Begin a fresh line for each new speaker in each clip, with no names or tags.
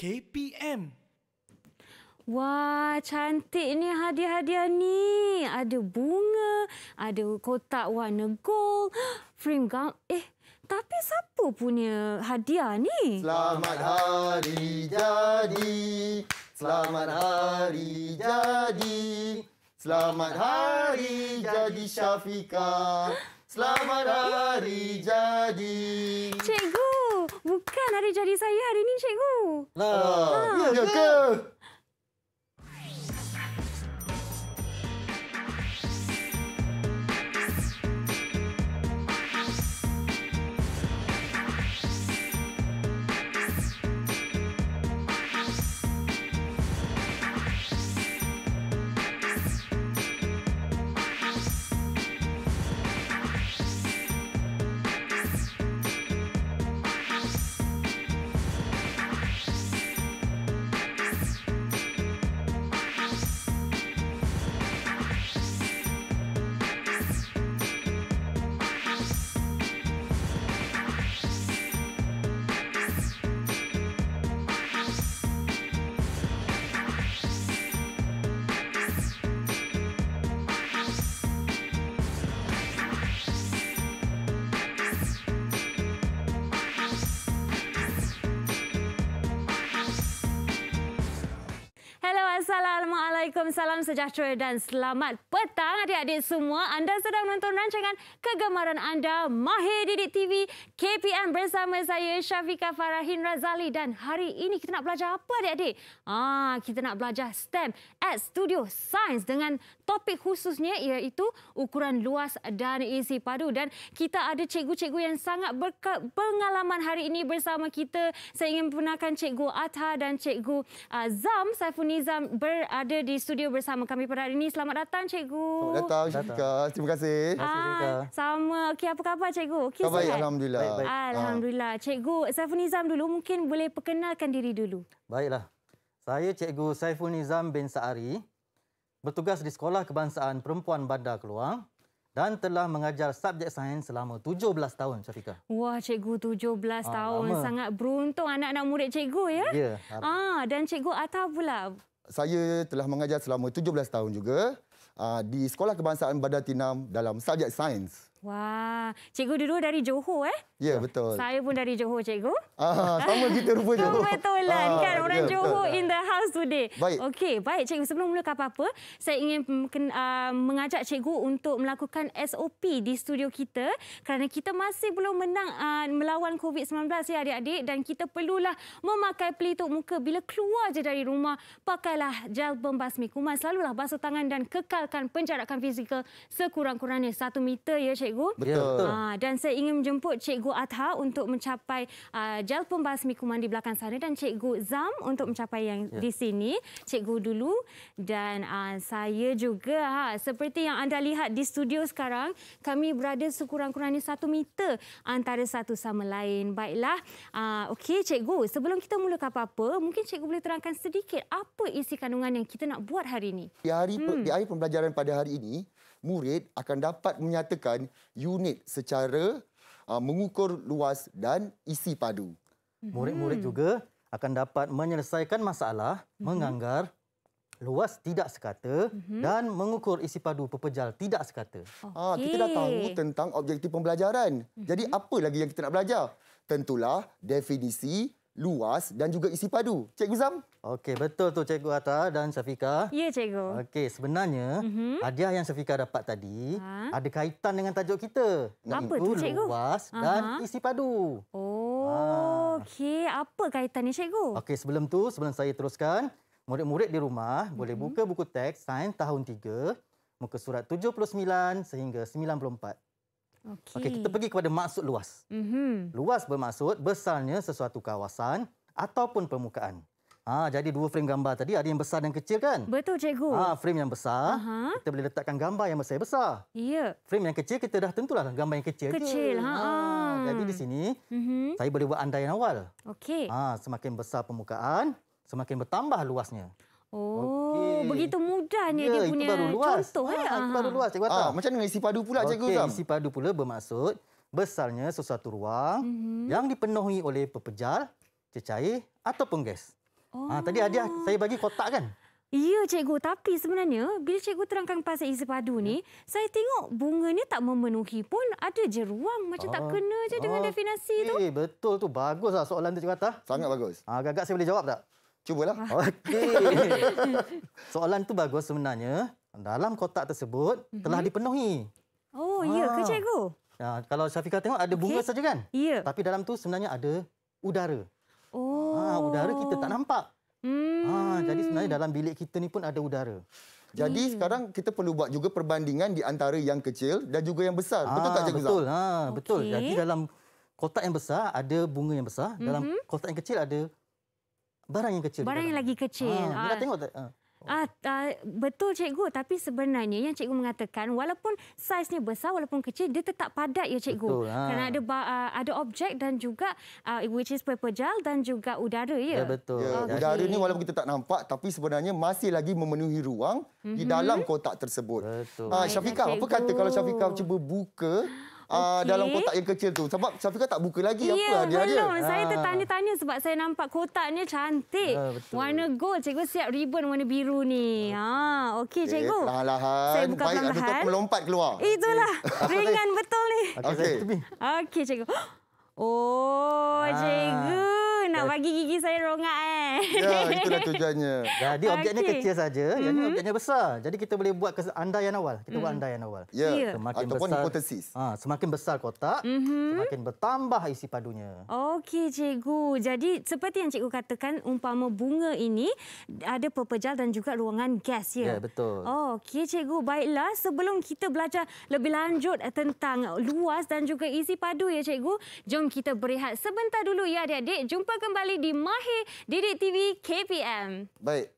KPM. Wah, cantik ni hadiah-hadiah ni. Ada bunga, ada kotak warna gold, frame gang. Eh, tapi siapa punya hadiah ni? Selamat hari jadi. Selamat
hari jadi. Selamat hari jadi Syafika. Selamat hari jadi. Cikgu.
Bukan hari jadi saya hari ini, cikgu.
Ha. Ha. Ya ke?
Assalamualaikum, salam sejahtera dan selamat petang adik-adik semua. Anda sedang menonton rancangan kegemaran anda, Mahir Didik TV, KPM bersama saya, Syafika Farahin Razali. Dan hari ini kita nak belajar apa adik-adik? Ah, kita nak belajar STEM at Studio Science dengan topik khususnya iaitu ukuran luas dan isi padu dan kita ada cikgu-cikgu yang sangat berpengalaman hari ini bersama kita. Saya ingin menggunakan cikgu Atha dan cikgu uh, Zam Saiful Nizam berada di studio bersama kami pada hari ini. Selamat datang cikgu. Selamat
datang. Syifika. Terima kasih. Terima
kasih. Ah, sama. Okey apa khabar cikgu? Okey sihat. Baik alhamdulillah. Baik, baik. Alhamdulillah. Cikgu Saiful Nizam dulu mungkin boleh perkenalkan diri dulu.
Baiklah. Saya Cikgu Saiful Nizam bin Sa'ari bertugas di Sekolah Kebangsaan Perempuan Bandar Keluang dan telah mengajar subjek sains selama 17 tahun, Syafika.
Wah, cikgu 17 ha, ah, tahun. Lama. Sangat beruntung anak-anak murid cikgu, ya? Ya. Ah, ha, dan cikgu Atta pula.
Saya telah mengajar selama 17 tahun juga ah, di Sekolah Kebangsaan Bandar Tinam dalam subjek sains.
Wah, cikgu dulu dari Johor eh? Ya, yeah, betul. Saya pun dari Johor, cikgu.
Ah, sama kita rupa Johor. Betul betulan ah, kan orang yeah, Johor betul. in the
house today. Baik. Okey, baik cikgu. Sebelum mulakan apa-apa, saya ingin uh, mengajak cikgu untuk melakukan SOP di studio kita kerana kita masih belum menang uh, melawan COVID-19 ya adik-adik dan kita perlulah memakai pelitup muka bila keluar je dari rumah, pakailah gel pembasmi kuman, selalulah basuh tangan dan kekalkan penjarakan fizikal sekurang-kurangnya satu meter ya cikgu cikgu. Betul. Uh, dan saya ingin menjemput cikgu Atha untuk mencapai uh, ah, gel pembas mikuman di belakang sana dan cikgu Zam untuk mencapai yang ya. di sini. Cikgu dulu dan uh, saya juga ha, seperti yang anda lihat di studio sekarang, kami berada sekurang-kurangnya satu meter antara satu sama lain. Baiklah, uh, okey cikgu, sebelum kita mulakan apa-apa, mungkin cikgu boleh terangkan sedikit apa isi kandungan yang kita nak buat hari ini. Di, hari, hmm. di
akhir pembelajaran pada hari ini, murid akan dapat menyatakan unit secara uh, mengukur luas dan isi padu.
Hmm. Murid-murid hmm. juga
akan dapat menyelesaikan masalah hmm. menganggar luas tidak sekata hmm. dan mengukur isi padu pepejal tidak sekata. Okay. Ah, ha, kita dah tahu tentang objektif pembelajaran. Hmm. Jadi apa lagi yang kita nak belajar? Tentulah definisi, luas dan juga isi padu. Cikgu Zam? Okey, betul tu Cikgu Atta dan
Syafika.
Ya, Cikgu.
Okey, sebenarnya mm-hmm. hadiah yang Syafika dapat tadi ha? ada kaitan dengan tajuk kita. Apa tu Cikgu? Luas Aha. dan isi padu.
Oh, ha. okey. Apa ni Cikgu?
Okey, sebelum tu, sebelum saya teruskan, murid-murid di rumah mm-hmm. boleh buka buku teks Sains Tahun 3, muka surat 79 sehingga 94.
Okey, okay, kita
pergi kepada maksud luas. Mm-hmm. Luas bermaksud besarnya sesuatu kawasan ataupun permukaan. Ha, jadi dua frame gambar tadi ada yang besar dan kecil kan?
Betul cikgu. Ha,
frame yang besar uh-huh. kita boleh letakkan gambar yang besar-besar. Yeah. Frame yang kecil kita dah tentulah lah gambar yang kecil. Kecil. Ha, ha. ha. Jadi di sini
uh-huh. saya
boleh buat andaian awal.
Okey. Ha,
semakin besar permukaan, semakin bertambah luasnya.
Oh, okay. begitu mudahnya yeah, dia punya itu baru luas. contoh. Ha, ya? Itu baru luas, Cikgu Atam. Ah, macam
mana isi padu pula, Cikgu okay, Atam? Isi padu pula bermaksud besarnya sesuatu ruang mm -hmm. yang dipenuhi oleh pepejal, cecair ataupun gas. Ah, oh. Ha, tadi hadiah saya bagi kotak kan?
Ya, Cikgu. Tapi sebenarnya, bila Cikgu terangkan pasal isi padu ni, ya. saya tengok bunganya tak memenuhi pun ada je ruang. Macam ah. tak kena je dengan ah. definasi okay. tu.
Eh, betul tu. Baguslah soalan tu, Cikgu Atam. Sangat bagus. Agak-agak ha, saya boleh jawab tak? Cubalah. Okey. Soalan tu bagus sebenarnya. Dalam kotak tersebut mm -hmm. telah dipenuhi.
Oh, ha. ya ke ah. cikgu?
Ya, kalau Syafika tengok ada bunga saja kan? Ya. Yeah. Tapi dalam tu sebenarnya ada
udara.
Ah, oh. Ha, udara kita tak nampak.
Ah, hmm. Ha, jadi sebenarnya dalam bilik kita ni pun ada udara. Jadi hmm. sekarang kita perlu buat juga perbandingan di antara yang kecil dan juga yang besar.
Ha, betul tak cikgu? Betul. Ha,
okay. betul. Jadi dalam kotak yang besar ada bunga yang besar, mm -hmm. dalam mhm. kotak yang kecil ada barang yang kecil. Barang yang kan? lagi
kecil. Ha, bila ah. tengok tak? Ha. Ah, ah betul cikgu tapi sebenarnya yang cikgu mengatakan walaupun saiznya besar walaupun kecil dia tetap padat ya cikgu betul, ha. kerana ada ba- ada objek dan juga uh, which is paper gel dan juga udara ya, ya betul ya, okay. udara ni
walaupun kita tak nampak tapi sebenarnya masih lagi memenuhi ruang mm-hmm. di mhm. dalam kotak tersebut betul ah, Syafiqah apa kata kalau Syafiqah cuba buka Ah, okay. uh, dalam kotak yang kecil tu. Sebab Syafiqah tak buka lagi yeah, apa dia belum. dia. Saya ah. tertanya-tanya
sebab saya nampak kotak ni cantik. Ha, warna gold. Cikgu siap ribbon warna biru ni. Ha, okey eh, cikgu. Eh,
lahan-lahan. Saya buka Baik, lahan. Baik, melompat keluar.
Itulah. Okay. Ringan betul ni. Okey. Okey cikgu. Oh, cikgu nak bagi gigi saya rongak eh. Ya, itu dah
tujuannya. Jadi
objeknya okay. kecil saja, yang mm-hmm. objeknya
besar. Jadi kita boleh buat ke yang awal. Kita mm. buat yang awal. Ya, yeah. Ya. yeah. ataupun besar, hipotesis. Ha, semakin besar kotak, mm-hmm. semakin bertambah isi padunya.
Okey, cikgu. Jadi seperti yang cikgu katakan, umpama bunga ini ada pepejal dan juga ruangan gas ya. Ya, yeah, betul. Oh, Okey, cikgu. Baiklah, sebelum kita belajar lebih lanjut tentang luas dan juga isi padu ya, cikgu, jom kita berehat sebentar dulu ya adik-adik. Jumpa kembali di Mahir Didik TV KPM. Baik.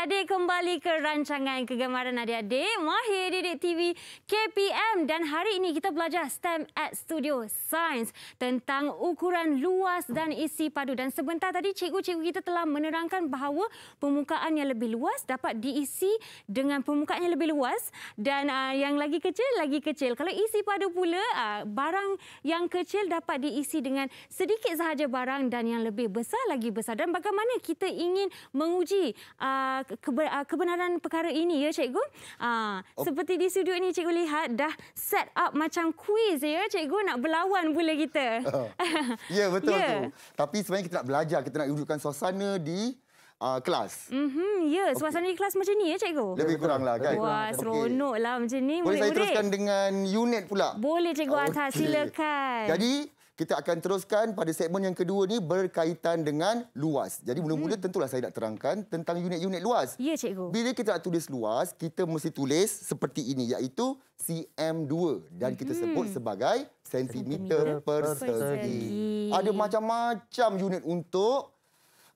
adik-adik kembali ke rancangan kegemaran adik-adik Mahir Didik TV KPM dan hari ini kita belajar STEM at Studio Science tentang ukuran luas dan isi padu dan sebentar tadi cikgu-cikgu kita telah menerangkan bahawa permukaan yang lebih luas dapat diisi dengan permukaan yang lebih luas dan ah, yang lagi kecil lagi kecil kalau isi padu pula ah, barang yang kecil dapat diisi dengan sedikit sahaja barang dan yang lebih besar lagi besar dan bagaimana kita ingin menguji ah, Ah, kebenaran perkara ini ya cikgu. Uh, seperti di studio ini cikgu lihat dah set up macam kuis ya cikgu nak berlawan pula kita. Uh, ya betul yeah. tu.
Tapi sebenarnya kita nak belajar, kita nak wujudkan suasana di Uh, kelas.
Mm-hmm, ya, yeah. suasana okay. kelas macam ni ya, cikgu? Lebih kuranglah. lah kan? Wah, seronok okay. lah macam ni. Boleh saya teruskan
dengan unit pula?
Boleh, cikgu oh, okay. Atas. Silakan. Jadi,
kita akan teruskan pada segmen yang kedua ni berkaitan dengan luas. Jadi mula-mula hmm. tentulah saya nak terangkan tentang unit-unit luas. Ya, cikgu. Bila kita nak tulis luas, kita mesti tulis seperti ini iaitu cm2 dan kita hmm. sebut sebagai sentimeter, sentimeter persegi. Ada macam-macam unit untuk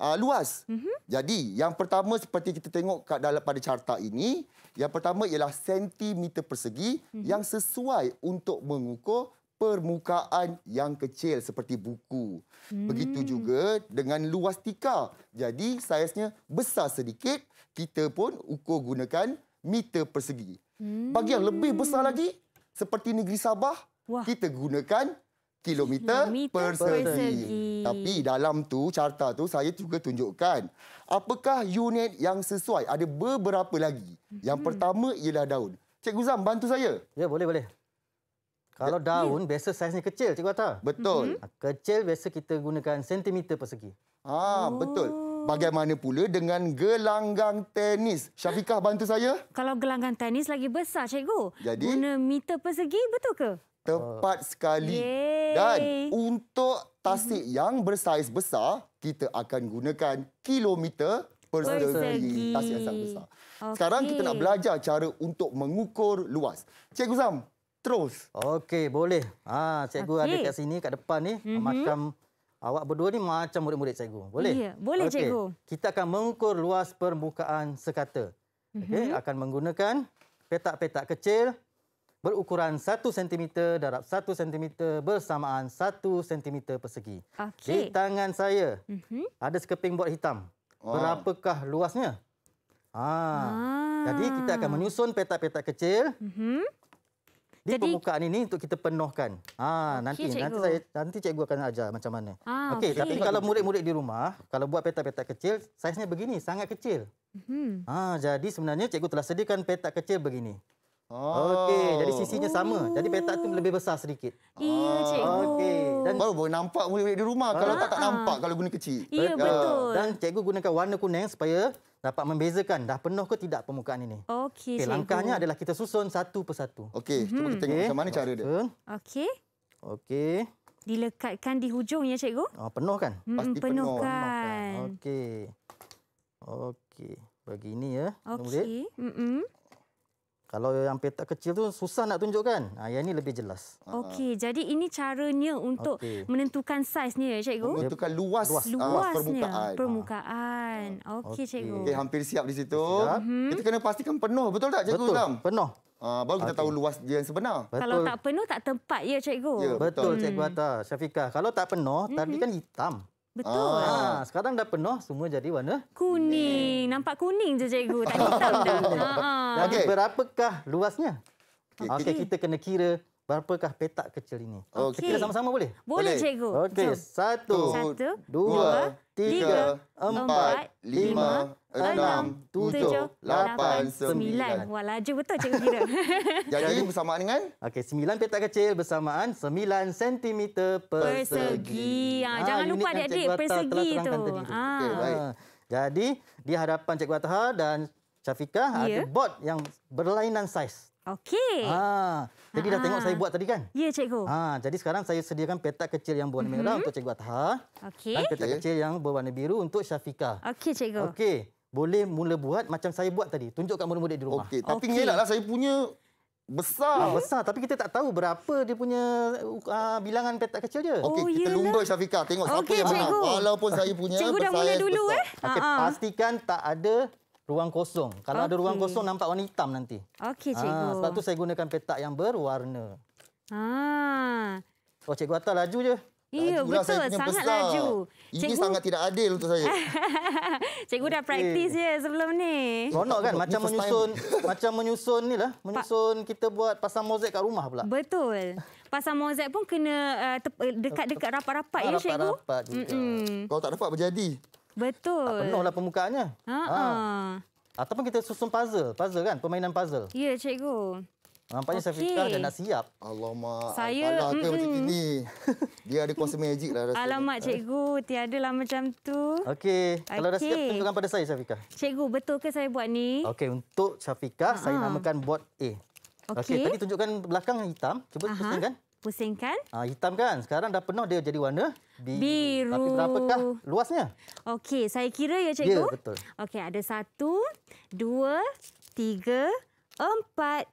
uh, luas. Hmm. Jadi yang pertama seperti kita tengok kat dalam pada carta ini, yang pertama ialah sentimeter persegi hmm. yang sesuai untuk mengukur permukaan yang kecil seperti buku. Hmm. Begitu juga dengan luas tikar. Jadi saiznya besar sedikit, kita pun ukur gunakan meter persegi. Hmm. Bagi yang lebih hmm. besar lagi, seperti negeri Sabah, Wah. kita gunakan kilometer, kilometer persegi. persegi. Tapi dalam tu carta tu saya juga tunjukkan apakah unit yang sesuai. Ada beberapa lagi. Yang hmm. pertama ialah daun. Cikgu Zam bantu saya. Ya, boleh boleh.
Kalau daun, yeah. biasa saiznya kecil, Cikgu Atta. Betul. Mm-hmm. Kecil, biasa kita gunakan
sentimeter persegi. Ah, ha, oh. betul. Bagaimana pula dengan gelanggang tenis? Syafiqah bantu saya.
Kalau gelanggang tenis lagi besar, Cikgu. Jadi? Guna meter persegi, betul ke?
Tepat sekali. Yeay. Dan untuk tasik mm-hmm. yang bersaiz besar, kita akan gunakan kilometer persegi. persegi. Tasik yang besar.
Okay. Sekarang kita nak belajar
cara untuk mengukur luas. Cikgu Sam, terus.
Okey, boleh. Ha, cikgu okay. ada kat sini, kat depan ni. Mm-hmm. Macam awak berdua ni macam murid-murid cikgu. Boleh? yeah, boleh okay. cikgu. Kita akan mengukur luas permukaan sekata. Okey, mm-hmm. akan menggunakan petak-petak kecil berukuran 1 cm darab 1 cm bersamaan 1 cm persegi. Okay. Di tangan saya mm-hmm. ada sekeping bot hitam. Oh. Berapakah luasnya? Ha. Ah. Jadi kita akan menyusun petak-petak kecil.
Mm-hmm
di Jadi, permukaan ini untuk kita penuhkan. Ha nanti okay, nanti saya nanti cikgu akan ajar macam mana.
Ah, Okey okay. tapi kalau murid-murid
di rumah kalau buat petak-petak kecil saiznya begini sangat kecil. Hmm. Ha, jadi sebenarnya cikgu telah sediakan petak kecil begini. Oh. Okey, jadi sisinya Ooh. sama. Jadi petak tu oh. lebih besar sedikit. Iya, ah. cikgu. Okey. Dan baru boleh nampak murid-murid di rumah ah. kalau tak tak nampak kalau guna kecil. Iya, ya. betul. Dan cikgu gunakan warna kuning supaya dapat membezakan dah penuh ke tidak permukaan ini. Okey. Okay, langkahnya cikgu. adalah kita susun satu persatu. Okey, mm-hmm. cuba kita mhm. tengok okay. macam mana cara dia. Okey. Okey.
Dilekatkan di hujung ya cikgu?
Ah, penuh kan? Mm. Pasti penuh. Okey. Okey, begini
ya. Okey. mm
kalau yang petak kecil tu susah nak tunjukkan. Ha, yang
ini lebih jelas.
Okey, uh. jadi ini caranya untuk okay. menentukan ni ya cikgu? Menentukan
luas, luas. Ah, luas uh, permukaan.
permukaan. Ah. Okey okay. cikgu. Okey,
hampir siap di situ. Siap. Mhm. Kita kena pastikan penuh betul tak cikgu? Betul, penuh. Uh, baru kita okay. tahu luas dia yang sebenar. Betul.
Kalau tak
penuh, tak tempat ya, Cikgu? Ya, betul, betul hmm. Cikgu
Atta. Syafiqah, kalau tak penuh, -hmm. tadi kan hitam.
Betul. Ah, ah.
Sekarang dah penuh, semua jadi warna?
Kuning. Hmm. Nampak kuning je cikgu, tak hitam dah. Jadi okay.
berapakah luasnya? Okey, okay. okay. kita kena kira berapakah petak kecil ini. Okay. Kita kira sama-sama boleh? Boleh cikgu. Okey, satu, satu,
dua, dua tiga, tiga, empat, lima, lima enam, tujuh, lapan, sembilan. Wah, laju betul cikgu kira. Jadi bersamaan dengan?
Okey, sembilan petak kecil bersamaan sembilan sentimeter persegi. persegi.
Ha, ha, jangan lupa adik-adik persegi itu. Ha. Ah. Okey, baik. Ah.
Jadi di hadapan Cikgu Atha dan Syafiqah ya. ada bot yang berlainan saiz.
Okey.
Ha. Jadi dah tengok saya buat tadi kan? Ya, cikgu. Ha, jadi sekarang saya sediakan petak kecil yang berwarna merah mm -hmm. untuk cikgu Atha.
Okey. Dan petak okay. kecil
yang berwarna biru untuk Syafiqah. Okey, cikgu. Okey boleh mula buat macam saya buat tadi. Tunjuk Tunjukkan murid-murid di rumah. Okey, tapi okay. ngelaklah saya punya besar. Ha, besar, tapi kita tak tahu berapa dia punya uh, bilangan petak kecil dia. Okey, oh, kita yelah. lumba Syafika tengok siapa yang menang. Walaupun saya punya cikgu dah mula dulu besar. eh. Okey, uh-huh. pastikan tak ada ruang kosong. Kalau okay. ada ruang kosong nampak warna hitam nanti.
Okey, ah, cikgu. Ha, sebab tu
saya gunakan petak yang berwarna. Ha. Oh, cikgu atas laju je.
Ya, betul. Saya punya sangat besar. laju.
Ini Cikgu... sangat tidak adil untuk saya.
Cikgu dah praktis okay. ya sebelum ni. Seronok kan? Macam menyusun,
macam menyusun ni lah. Menyusun pa kita buat pasang mozek kat rumah pula.
Betul. Pasang mozek pun kena eh, eh, dekat-dekat uh, rapat-rapat ha, ya, Cikgu? Rapat-rapat juga. Mm -mm.
Kalau tak dapat, berjadi.
Betul. Tak penuhlah
permukaannya. Ha -ha. Ha. Ah. Ataupun kita susun puzzle. Puzzle kan? Permainan puzzle.
Ya, Cikgu.
Nampaknya okay. Safika dah nak siap. Alamak, saya mm -mm. macam ini. Dia ada kuasa magic lah rasa. Alamak, ni. cikgu.
Tiada lah macam tu.
Okey. Okay. Kalau dah siap, tunjukkan pada saya, Safika.
Cikgu, betul ke saya buat ni?
Okey, untuk Safika, uh -huh. saya namakan bot A. Okey. Okay, tadi tunjukkan belakang hitam. Cuba uh -huh. pusingkan. Pusingkan. Ah, ha, hitam kan? Sekarang dah penuh dia jadi warna. Biru. Biru. Tapi berapakah
luasnya? Okey, saya kira ya, ya cikgu? Ya, betul. Okey, ada satu, dua, tiga, empat,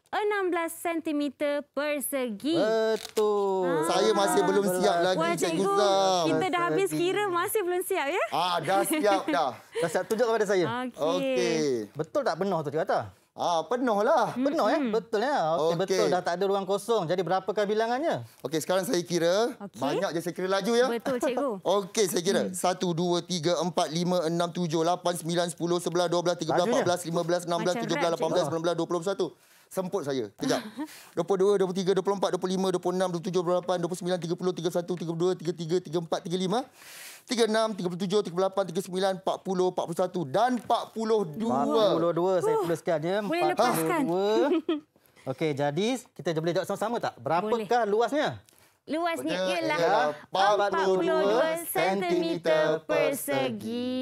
16 cm persegi. Betul. Ha. Saya masih belum lah. siap Betul. lagi, Wah, Cikgu. Kita dah habis lagi. kira, masih belum siap, ya? Ah, dah siap, dah.
dah siap tunjuk kepada saya. Okey. Okay. Betul tak penuh tu di atas? Ah, penuhlah.
Penuh lah. hmm, ya? Hmm. Betul ya? Okey, okay. betul. Dah tak ada ruang kosong. Jadi berapakah bilangannya? Okey, sekarang saya kira. Okay. Banyak je saya kira laju ya. Betul, cikgu. Okey, saya kira. Hmm. Satu, dua, tiga, empat, lima, enam, tujuh, lapan, sembilan, sepuluh, 2 dua belas, tiga belas, empat belas, lima belas, enam belas, tujuh belas, lapan belas, sembilan belas, dua puluh satu semput saya. Kejap. 22, 23, 24, 25, 26, 27, 28, 29, 30, 31, 32, 33, 34, 35, 36, 37, 38, 39, 40, 41 dan 42. 42 saya tuliskan ya.
42. Okey, jadi kita boleh jawab sama-sama tak? Berapakah boleh. luasnya?
Luasnya ialah, ialah 42, 42 cm persegi.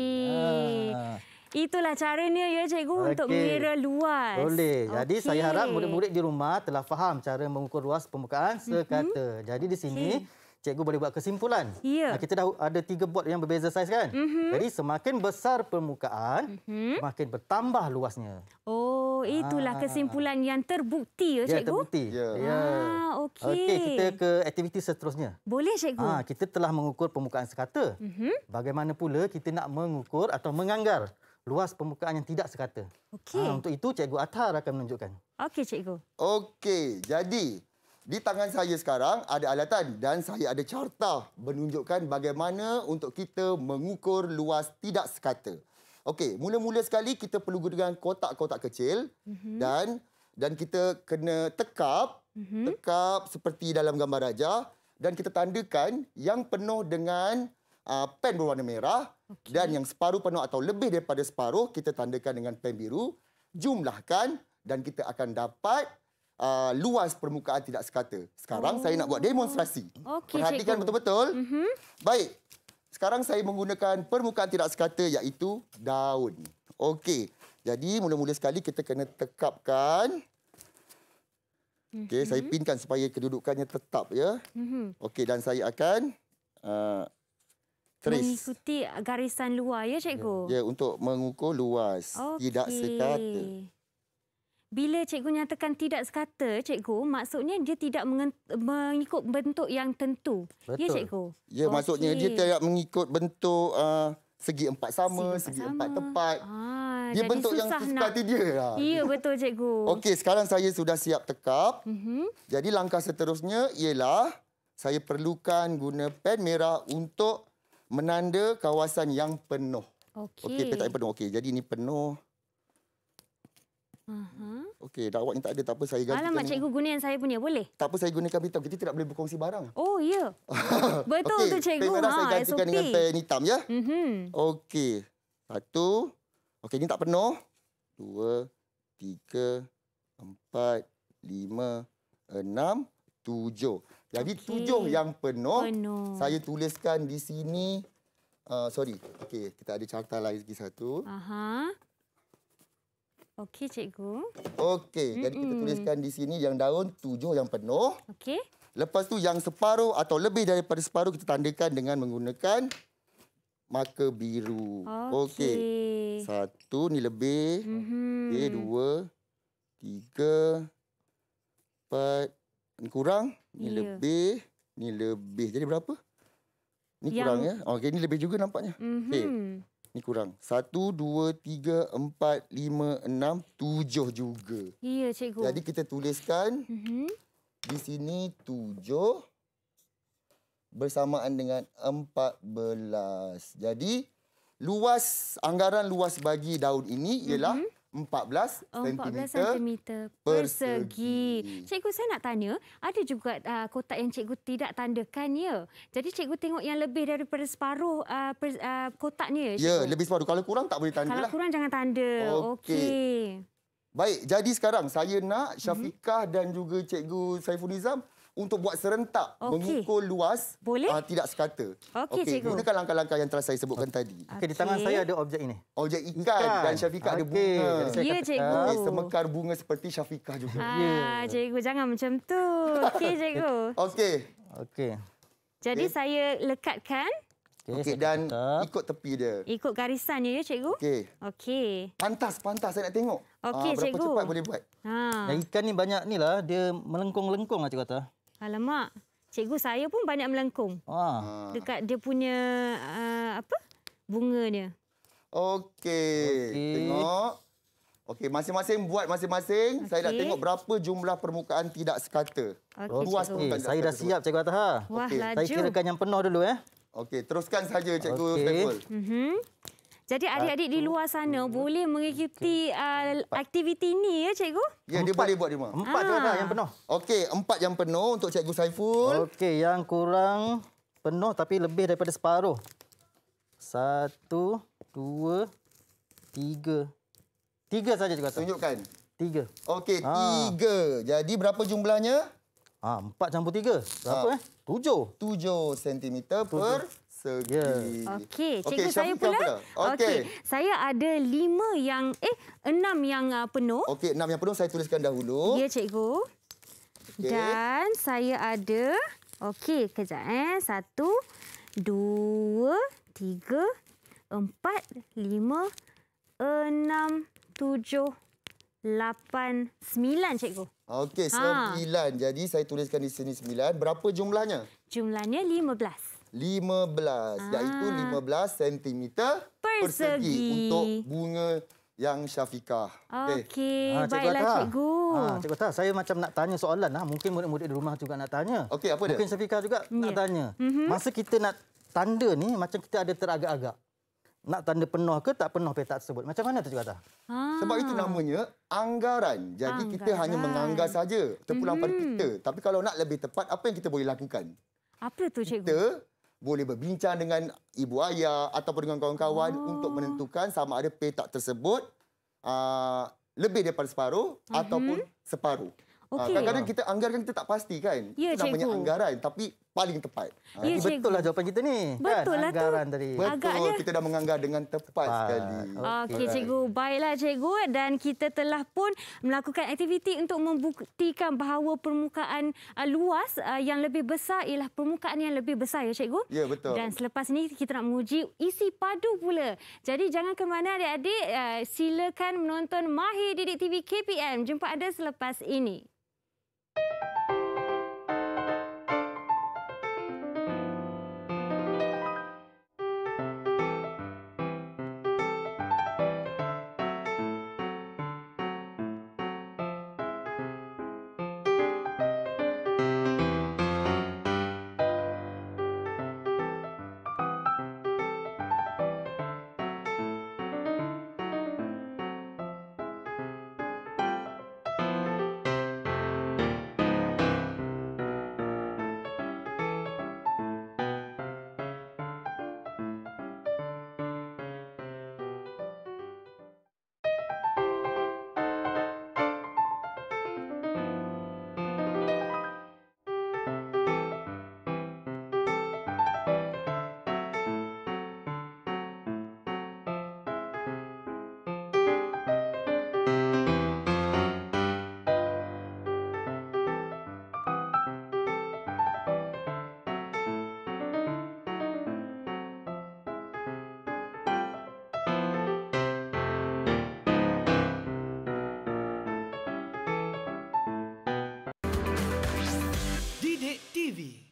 Ah. Itulah caranya ya cikgu okay. untuk mengira luas. Boleh. Jadi saya harap murid-murid
di rumah telah faham cara mengukur luas permukaan mhm. sekata. Mm -hmm. Jadi di sini okay. cikgu boleh buat kesimpulan. Yeah. Nah, kita dah ada tiga bot yang berbeza saiz kan? Mm -hmm. Jadi semakin besar permukaan, mm -hmm. makin bertambah luasnya.
Oh, itulah ah. kesimpulan yang terbukti ya, ya cikgu? Ya, terbukti.
Yeah. Yeah. Ah, okey. Okey, kita ke aktiviti seterusnya.
Boleh cikgu. Ah,
kita telah mengukur permukaan sekata. Mm -hmm. Bagaimana pula kita nak mengukur
atau menganggar luas permukaan yang tidak sekata.
Okey. Ha, untuk
itu Cikgu Athar akan menunjukkan. Okey Cikgu. Okey, jadi di tangan saya sekarang ada alatan dan saya ada carta menunjukkan bagaimana untuk kita mengukur luas tidak sekata. Okey, mula-mula sekali kita perlu gunakan kotak-kotak kecil mm-hmm. dan dan kita kena tekap, mm-hmm. tekap seperti dalam gambar raja dan kita tandakan yang penuh dengan uh, pen berwarna merah Okay. Dan yang separuh penuh atau lebih daripada separuh, kita tandakan dengan pen biru. Jumlahkan dan kita akan dapat uh, luas permukaan tidak sekata. Sekarang oh. saya nak buat oh. demonstrasi. Okay, Perhatikan betul-betul. Mm-hmm. Baik. Sekarang saya menggunakan permukaan tidak sekata iaitu daun. Okey. Jadi mula-mula sekali kita kena tekapkan.
Okey, mm-hmm. saya mhm. pinkan
supaya kedudukannya tetap ya. Mm-hmm. Okey, dan saya akan... Uh, Trace.
Mengikuti garisan luar ya, ya cikgu? Ya, ya
untuk mengukur luas. Okay. Tidak sekata.
Bila cikgu nyatakan tidak sekata cikgu, maksudnya dia tidak mengikut bentuk yang tentu. Ya, betul. Ya cikgu? Ya okay. maksudnya dia tidak
mengikut bentuk uh, segi empat sama, segi empat, segi sama. empat tepat. Ha,
dia bentuk yang sekata dia. Lah. Ya betul cikgu. Okey
sekarang saya sudah siap tekap. Uh mhm. -huh. Jadi langkah seterusnya ialah saya perlukan guna pen merah untuk menanda kawasan yang penuh.
Okey. Okey, petak yang penuh.
Okey, jadi ini penuh. Uh-huh. Okey, dah awak yang tak ada, tak apa saya ganti. Alamak,
cikgu guna yang saya punya, boleh?
Tak apa saya gunakan hitam, kita tidak boleh berkongsi barang. Oh, ya. Yeah. Betul okay. tu cikgu. Pen ha, saya gantikan SOP. dengan pen hitam, ya. Uh-huh. Okey, satu. Okey, ini tak penuh. Dua, tiga, empat, lima, enam, tujuh. Jadi okay. tujuh yang penuh, penuh, saya tuliskan di sini. Uh, sorry, okay, kita ada carta lagi satu.
Aha. Okey, cikgu.
Okey, mm -mm. jadi kita tuliskan di sini yang daun tujuh yang penuh. Okey. Lepas tu yang separuh atau lebih daripada separuh kita tandakan dengan menggunakan marker biru. Okey. Okay. Satu ni lebih. Mm
-hmm. Okey,
dua, tiga, empat. Ini kurang. Ni yeah. lebih. Ni lebih. Jadi berapa? Ni yang... kurang ya. Oh, okey, ni lebih juga nampaknya. Mm-hmm. Okey. Ni kurang. Satu, dua, tiga, empat, lima, enam, tujuh juga.
Ya, yeah, cikgu. Jadi
kita tuliskan. Mm-hmm. Di sini tujuh. Bersamaan dengan empat belas. Jadi, luas, anggaran luas bagi daun ini ialah... Mm-hmm. 14 cm
persegi. persegi. Cikgu saya nak tanya, ada juga uh, kotak yang cikgu tidak tandakan ya. Jadi cikgu tengok yang lebih daripada separuh uh, per, uh, kotak ni ya. Ya,
lebih separuh. Kalau kurang tak boleh tandalah. Kalau
kurang jangan tanda. Okey. Okay.
Baik, jadi sekarang saya nak Syafiqah mm -hmm. dan juga cikgu Saiful Nizam untuk buat serentak okay. memukul luas Boleh? Uh, tidak sekata. Okey, okay, cikgu. Gunakan langkah-langkah yang telah saya sebutkan okay. tadi. Okey, di tangan saya ada objek ini. Objek ikan, ikan. dan Syafiqah okay. ada bunga. Saya ya, cikgu. Okay, semekar bunga seperti Syafiqah juga. Ha, ya,
cikgu. Jangan macam tu. Okey, cikgu.
Okey. Okey.
Jadi okay. saya lekatkan.
Okey, okay, dan kata. ikut tepi dia.
Ikut garisannya ya, cikgu. Okey. Okey. Pantas, pantas. Saya nak tengok. Okey, ha, cikgu. Berapa cepat boleh buat. Ha.
ikan ni banyak ni lah. Dia melengkung-lengkung lah, cikgu kata.
Alamak, cikgu saya pun banyak melengkung.
Ah.
Dekat dia punya uh, apa? Bunga dia.
Okey. Okay. Tengok. Okey, masing-masing buat masing-masing. Okay. Saya dah tengok berapa jumlah permukaan tidak sekata. Okay, Luas cikgu. permukaan. Eh, saya dah siap cikgu Ataha. Wah, okay. Saya kirakan yang penuh dulu eh. Okey, teruskan saja cikgu okay. Stable.
Mhm. Jadi adik-adik di luar sana hmm. boleh mengikuti okay. uh, aktiviti ini ya cikgu?
Ya, dia boleh buat di mana?
Empat ah. tu yang
penuh. Okey, empat yang penuh untuk cikgu Saiful. Okey, yang kurang
penuh tapi lebih daripada separuh. Satu, dua, tiga. Tiga saja cikgu. Tunjukkan. Tiga. Okey, ah.
tiga. Jadi berapa jumlahnya? Ah, empat campur tiga. Berapa ah. eh? Tujuh. Tujuh sentimeter per... Tujuh segi. Yeah. Ya.
Okey, cikgu okay, saya pula. pula. Okey. Okay. Saya ada lima yang eh enam yang uh, penuh.
Okey, enam yang penuh saya tuliskan
dahulu. Ya, cikgu. Okay. Dan saya ada okey, kejap eh. Satu, dua, tiga, empat, lima, enam, tujuh, lapan, sembilan cikgu.
Okey, ha. sembilan. Jadi saya tuliskan di sini sembilan. Berapa jumlahnya?
Jumlahnya lima belas.
15 ah. iaitu 15 cm persegi. persegi untuk bunga yang Syafiqah.
Okey, okay. ha, ah, baiklah Tata. cikgu. Ha,
cikgu Tata, saya macam nak tanya soalan. Ha. Mungkin murid-murid di rumah juga nak tanya. Okey, apa dia? Mungkin Syafiqah juga yeah. nak ya. tanya. Mm -hmm. Masa kita nak tanda ni macam kita ada teragak-agak. Nak tanda penuh ke
tak penuh petak tersebut? Macam mana tu cikgu
Ha. Sebab itu
namanya anggaran.
Jadi anggaran. kita
hanya menganggar
saja. Terpulang mm -hmm. pada mhm. kita. Tapi kalau nak lebih tepat, apa yang kita boleh lakukan? Apa tu cikgu? Kita boleh berbincang dengan ibu ayah ataupun dengan kawan-kawan oh. untuk menentukan sama ada tak tersebut uh, lebih daripada separuh uh-huh. ataupun separuh. Ah, okay. kadang-kadang kita anggaran kita tak pasti kan. Ya, itu namanya cikgu. anggaran tapi paling tepat. Ya, ha, betul lah jawapan kita ni. Kan, betul kan? lah tu. dari. Betul, Agaknya... kita dah menganggar dengan tepat ah, sekali. Okey, okay, cikgu.
Baiklah, cikgu. Dan kita telah pun melakukan aktiviti untuk membuktikan bahawa permukaan uh, luas uh, yang lebih besar ialah permukaan yang lebih besar, ya cikgu? Ya, betul. Dan selepas ni kita nak menguji isi padu pula. Jadi, jangan ke mana adik-adik. Uh, silakan menonton Mahir Didik TV KPM. Jumpa anda selepas ini.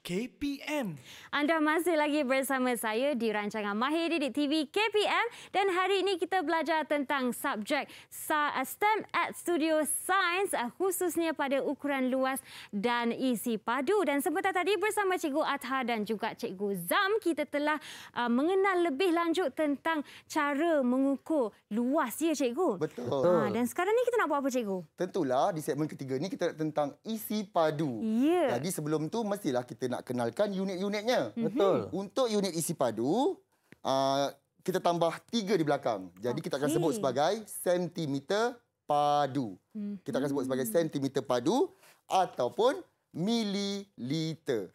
KPM Anda masih lagi bersama saya di rancangan Mahir Didik TV KPM dan hari ini kita belajar tentang subjek uh, STEM at Studio Science uh, khususnya pada ukuran luas dan isi padu. Dan sebentar tadi bersama Cikgu Atha dan juga Cikgu Zam kita telah uh, mengenal lebih lanjut tentang cara mengukur luas ya Cikgu? Betul. Ha, dan sekarang ni kita nak buat apa Cikgu?
Tentulah di segmen ketiga ni kita nak tentang isi padu. Ya. Jadi sebelum tu mestilah kita nak kenalkan unit-unitnya. Mhm. Betul. Untuk unit isi padu, uh, kita tambah tiga di belakang. Jadi okay. kita akan sebut sebagai sentimeter padu. Mhm. Kita akan sebut sebagai sentimeter padu ataupun mililiter.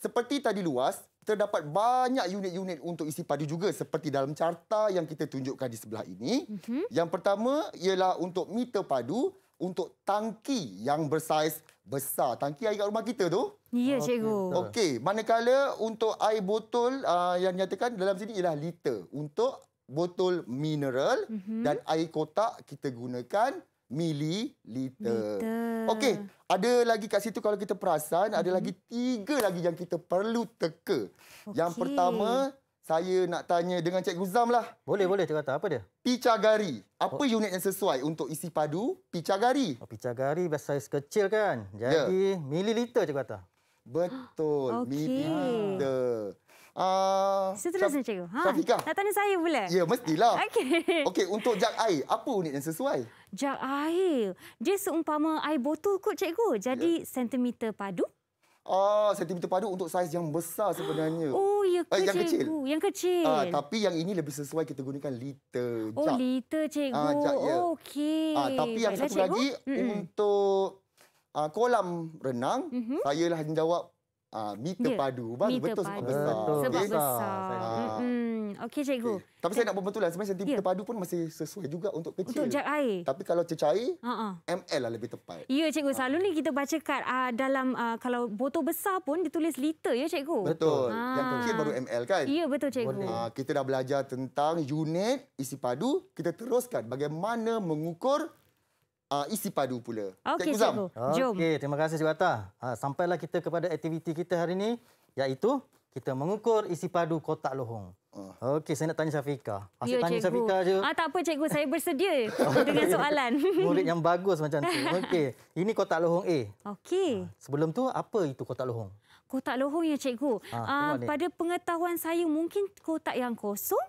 Seperti tadi luas, terdapat banyak unit-unit untuk isi padu juga seperti dalam carta yang kita tunjukkan di sebelah ini. Mm -hmm. Yang pertama ialah untuk meter padu, untuk tangki yang bersaiz besar. Tangki air di rumah kita tu. Ya, cikgu. Okey, manakala untuk air botol uh, yang nyatakan dalam sini ialah liter. Untuk botol mineral mm -hmm. dan air kotak kita gunakan mililiter. Okey, ada lagi kat situ kalau kita perasan, mm -hmm. ada mhm. lagi tiga lagi yang kita perlu teka. Okay. Yang pertama, saya nak tanya dengan Cik Zam lah. Boleh, boleh. Cikgu kata apa dia? Picagari. Apa oh. unit yang sesuai untuk isi padu picagari? Oh, picagari biasa saiz kecil kan? Ya. Jadi yeah. mililiter Cik kata. Betul.
Okay. Mililiter.
Uh, ah,
Seterusnya Syaf- Cikgu. Ha, Syafiqah.
Nak tanya saya boleh? Ya,
mestilah.
Okey.
Okey, untuk jak air, apa unit yang sesuai?
Jak air.
Dia seumpama air botol kot Cikgu. Jadi yeah. sentimeter padu ah uh, sentimeter padu untuk saiz yang besar sebenarnya. Oh, ya eh, ke, uh, yang cikgu. kecil.
Yang kecil. Uh, tapi
yang ini lebih sesuai kita gunakan liter. Oh, jak.
liter ah, cikgu. Uh, jak, ya. Oh, okey. Uh, tapi yang Baiklah, satu cikgu. lagi mm -mm.
untuk uh, kolam renang, mm -hmm. saya lah menjawab Uh, meter yeah. padu baru meter betul sebab besar. Sebab okay. besar. Ha.
Okey cikgu. Okay.
Tapi saya nak berbetul lah sebenarnya sentimeter yeah. padu pun masih sesuai juga untuk kecil. Untuk jak air. Tapi kalau cecair, uh-uh. ml lah lebih tepat. Ya yeah,
cikgu, ah. selalu ni kita baca kat uh, dalam uh, kalau botol besar pun ditulis liter ya cikgu. Betul. Ha. Yang kecil baru ml kan? Ya yeah, betul cikgu. Uh,
kita dah belajar tentang unit isi padu, kita teruskan bagaimana mengukur uh, isi padu pula. Okay, cikgu Zam. Cikgu. Jom. Okay, terima
kasih Cikgu Atta. Ha, sampailah kita kepada aktiviti kita hari ini iaitu kita mengukur isi padu kotak lohong. Ah. Okey, saya nak tanya Safika. Asyik ya, tanya cikgu. Syafika je.
Ah, tak apa cikgu, saya bersedia dengan soalan. Murid
yang bagus macam tu. Okey, ini kotak lohong A. Okey. Sebelum tu apa itu kotak lohong?
Kotak lohong ya cikgu. Ha, uh, pada pengetahuan saya mungkin kotak yang kosong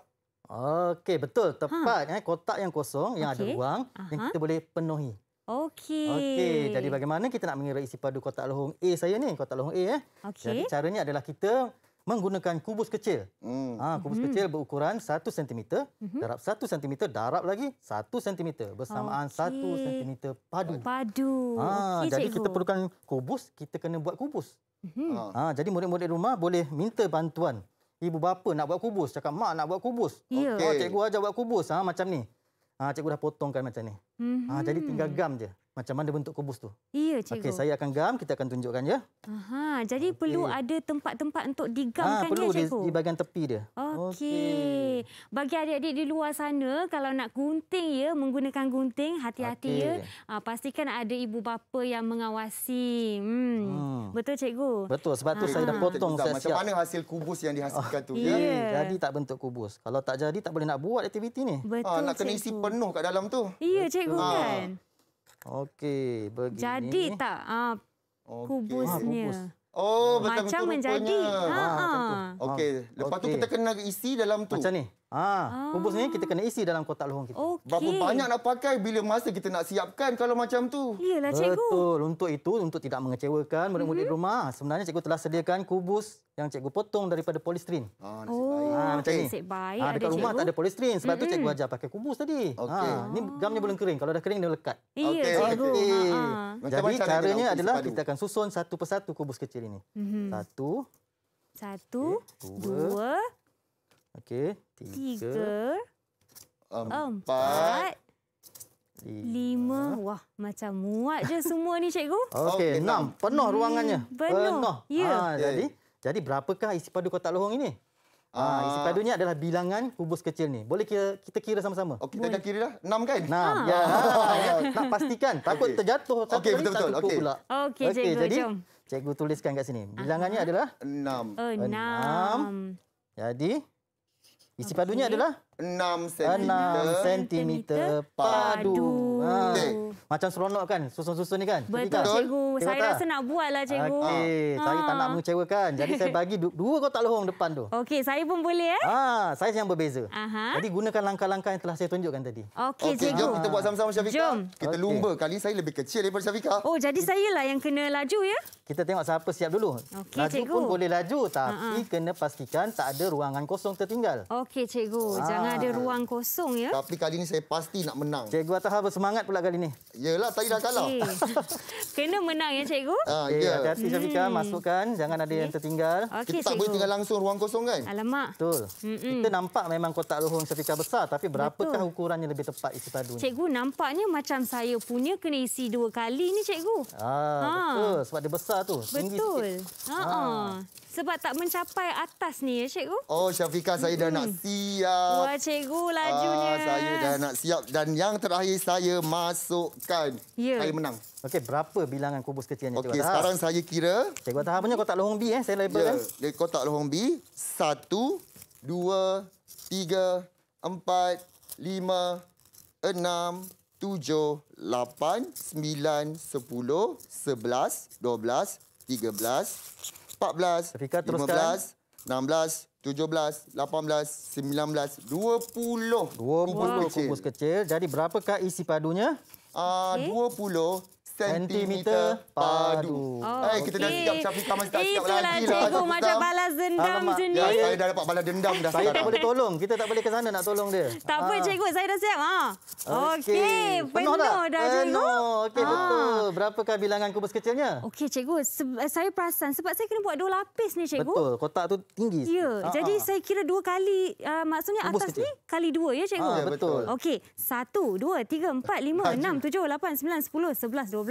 Okey, betul. Ha. Tepat ha. eh, kotak yang kosong, okay. yang ada ruang, Aha. yang kita boleh penuhi.
Okey. Okey, jadi
bagaimana kita nak mengira isi padu kotak lohong A saya ni? Kotak lohong A eh. Okay. Jadi caranya adalah kita menggunakan kubus kecil. Hmm. Ha, kubus hmm. kecil berukuran 1 cm, hmm. darab 1 cm, darab lagi 1 cm bersamaan okay. 1 cm padu.
Padu. Ha, okay, jadi cikgu. kita
perlukan kubus, kita kena buat kubus. Hmm. ha, jadi murid-murid rumah boleh minta bantuan ibu bapa nak buat kubus. Cakap, mak nak buat kubus. Yeah. Okay. Oh, cikgu ajar buat kubus. Ha, macam ni. Ha, cikgu dah potongkan macam ni.
Mm -hmm. ha, jadi mhm. tinggal gam
je. Macam mana bentuk kubus tu?
Iya, cikgu. Okey, saya
akan gam, kita akan tunjukkan ya.
Aha, jadi okay. perlu ada tempat-tempat untuk digamkan ha, perlu ya, cikgu. Perlu di,
bahagian tepi dia.
Okey. Okay. Bagi adik-adik di luar sana kalau nak gunting ya, menggunakan gunting hati-hati okay. ya. Ha, pastikan ada ibu bapa yang mengawasi. Hmm. hmm. Betul cikgu? Betul, sebab ha. tu ah. saya dah potong saya. Macam mana
hasil kubus yang dihasilkan oh, tu? Yeah. Ya? Jadi tak bentuk kubus. Kalau tak jadi tak boleh nak buat aktiviti ni. Betul,
ha, nak kena isi penuh kat dalam tu.
Iya, cikgu dihubungkan.
Ah. Okey, begini.
Jadi
tak ha,
kubusnya? Okay. Ah, ha, kubus.
Oh, betul-betul Macam betul, menjadi. Ha, ha. Okey,
lepas okay. tu kita kena isi dalam tu. Macam ni? Ha, ah, bubur ni kita kena isi dalam kotak lohong kita.
Okay.
Berapa banyak nak
pakai bila masa kita nak siapkan kalau macam tu? Iyalah cikgu.
Betul.
Untuk itu untuk tidak mengecewakan murid-murid mm -hmm. rumah, sebenarnya cikgu telah sediakan kubus yang cikgu potong daripada polistrin. Ah, nasib oh, baik. Ah, macam okay. ni. Ah, rumah tak ada polistrin sebab mm -hmm. tu cikgu ajar pakai kubus tadi. Okay. Ah, ni gamnya belum kering. Kalau dah kering dia lekat. Okey. Okay. Okay. Okay. Jadi macam caranya macam adalah kita akan susun satu persatu kubus kecil ini. Mm -hmm. Satu.
Satu. Okay. Dua. dua.
Okey tiga, tiga empat, empat lima.
lima. Wah, macam muat je semua ni, cikgu. Okey, enam. penuh ruangannya. Penuh. penuh. Ya. Yeah. Okay. Jadi,
jadi berapakah isi padu kotak lohong ini? Ha, isi padunya adalah bilangan kubus kecil ni. Boleh kira, kita kira sama-sama? Oh, kita dah kira dah. Enam kan? Enam. Ha. Ya. Nak pastikan. Takut okay. terjatuh. Okey, betul-betul. Okey, okay, okay, okay, cikgu. Jadi, jom. cikgu tuliskan kat sini. Bilangannya adalah? Enam. enam. Jadi, Isi padunya adalah 6 cm 6 padu. Ha. Macam seronok kan susun-susun ni kan? Betul cikgu. cikgu. Saya cikgu rasa nak
buat lah cikgu. Okay. Ha. Saya tak nak
mengecewakan. Jadi saya bagi dua kotak lohong depan tu.
Okey, saya pun boleh eh?
Ha. Saya yang berbeza. Aha. Jadi gunakan langkah-langkah yang telah saya tunjukkan tadi. Okey okay, cikgu. Jom kita buat sama-sama Syafiqah. Jom. Kita okay. lumba kali saya lebih kecil daripada Syafiqah. Oh
jadi saya lah yang kena laju ya?
Kita tengok siapa siap dulu.
Okay, laju cikgu. pun boleh
laju tapi Aha. kena pastikan tak ada ruangan kosong tertinggal.
Okey cikgu. Ha. Jangan Memang ada ah. ruang kosong ya.
Tapi kali ini saya pasti nak menang. Cikgu Atahal bersemangat pula kali ini. Yalah, tadi dah kalah. Okay.
Kena menang ya cikgu. Ah, okay, ya. Hati-hati Syafiqah, hmm. masukkan.
Jangan ada okay. yang tertinggal. Okay, kita tak cikgu. boleh tinggal langsung ruang kosong kan? Alamak. Betul. Mm -mm. Kita nampak memang kotak lohong Syafiqah besar. Tapi berapakah Betul. ukurannya lebih tepat itu padu? Cikgu,
nampaknya macam saya punya kena isi dua kali ini cikgu. Ah, ha. Betul,
sebab dia besar tu.
Betul.
Betul sebab tak mencapai atas ni ya cikgu.
Oh Syafika saya dah hmm. nak
siap. Wah cikgu lajunya. Ah, saya dah
nak siap dan yang terakhir saya masukkan. Ya. Saya menang. Okey berapa bilangan kubus kecil ni Okey sekarang saya kira. Cikgu tahu punya kotak lohong B eh saya label Yeah, kan. Ya, eh? kotak lohong B 1 2 3 4 5 6 7 8 9 8, 9, 10, 11, 12, 13, 14, 15, 16, 17, 18, 19, 20, 20 kubus, kecil. kecil. Jadi berapakah isi padunya? Uh, okay. 20 sentimeter
padu. Oh, eh, kita dah siap. Syafiq
Kamal tak siap Itulah lagi. Itulah cikgu lah. macam balas dendam
je ni. Ya, saya dah dapat balas dendam dah. Saya tak boleh tolong. Kita tak boleh ke sana nak tolong dia. Tak apa ah.
cikgu. Saya dah siap. Ha. Okey. Penuh, penuh dah cikgu. Okey, ah. betul.
Berapakah bilangan
kubus kecilnya? Okey cikgu. Eh, saya perasan. Sebab saya kena buat dua lapis ni cikgu. Betul. Kotak tu tinggi. Ya. Ha. Jadi saya kira dua kali. Uh, maksudnya kubus atas kecil. ni kali dua ya cikgu. Ha, betul. Okey. Satu, dua, tiga, empat, lima, enam, tujuh, lapan, sembilan, sepuluh, sebelas, dua belas.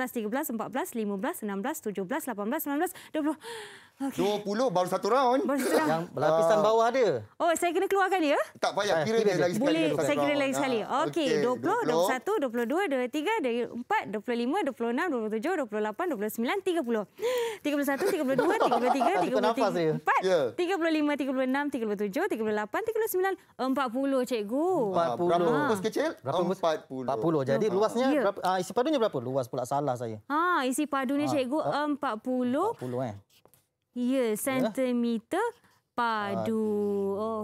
20 baru satu round. Baru satu round. Yang
lapisan uh, bawah dia.
Oh, saya kena keluarkan dia? Tak payah. Eh, kira, dia lagi sekali. Boleh, saya kira lagi sekali. Ah, okey, 20, 21, 22, 23, 24, 25, 26, 27, 28, 29, 30. 31, 32, 33, 34, 35, 36, 37, 38, 39, 40, cikgu. 40. Berapa ah. kecil?
Berapa 40. Jadi ya. luasnya,
ya. ah, isi padunya berapa? Luas pula salah salah saya.
Ha, isi padunya ha. cikgu 40. Ha. 40 eh. Ya, ya, sentimeter padu.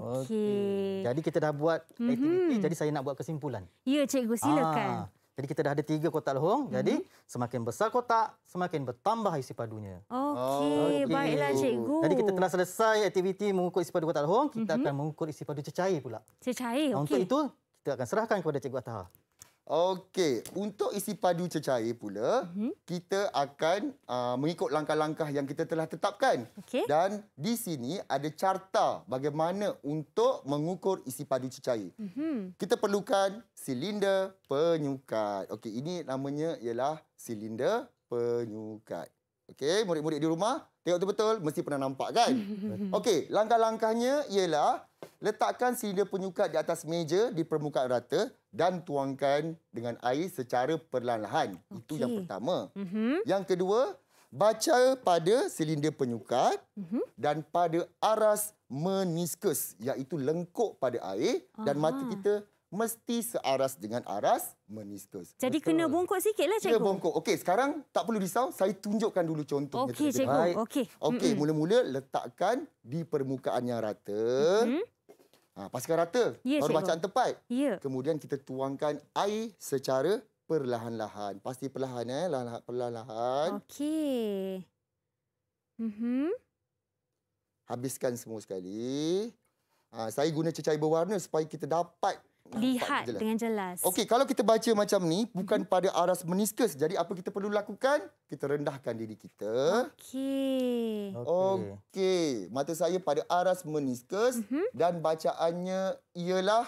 Okey. Okay.
Jadi kita dah buat mhm. aktiviti, mm-hmm. jadi saya nak buat kesimpulan.
Ya, cikgu silakan. Ah,
Jadi kita dah ada tiga kotak lohong. Mm-hmm. Jadi semakin besar kotak, semakin bertambah isi padunya.
Okey, okay. baiklah cikgu. Jadi kita
telah selesai aktiviti mengukur isi padu kotak lohong. Kita mm-hmm. akan mengukur isi padu cecair pula. Cecair, okey. Untuk itu, kita akan serahkan
kepada cikgu Atahar. Okey, untuk isi padu cecair pula, mm-hmm. kita akan uh, mengikut langkah-langkah yang kita telah tetapkan. Okay. Dan di sini ada carta bagaimana untuk mengukur isi padu cecair. Mm-hmm. Kita perlukan silinder penyukat. Okey, ini namanya ialah silinder penyukat. Okey, murid-murid di rumah, Tengok tu betul, mesti pernah nampak kan? Okey, langkah-langkahnya ialah letakkan silinder penyukat di atas meja di permukaan rata dan tuangkan dengan air secara perlahan-lahan. Okay. Itu yang pertama. Uh-huh. Yang kedua, baca pada silinder penyukat uh-huh. dan pada aras meniskus, iaitu lengkuk pada air uh dan mata ah. kita mesti searas dengan aras meniskus. Jadi Betul. kena bongkok sikitlah cikgu. Kena bongkok. Okey, sekarang tak perlu risau. Saya tunjukkan dulu contoh. Okey, cikgu. Okey. Okey, mm-hmm. mula-mula letakkan di permukaan yang rata. Mm-hmm. Ha, pasca rata, yeah, baru bacaan tepat. Yeah. Kemudian kita tuangkan air secara perlahan-lahan. Pasti perlahan, eh? Lahan-lahan, perlahan-lahan.
Okey. Mm-hmm.
Habiskan semua sekali. Ha, saya guna cecair berwarna supaya kita dapat
lihat jelas. dengan jelas. Okey,
kalau kita baca macam ni bukan mm-hmm. pada aras meniskus. Jadi apa kita perlu lakukan? Kita rendahkan diri kita.
Okey. Okey.
Okay. Mata saya pada aras meniskus mm-hmm. dan bacaannya ialah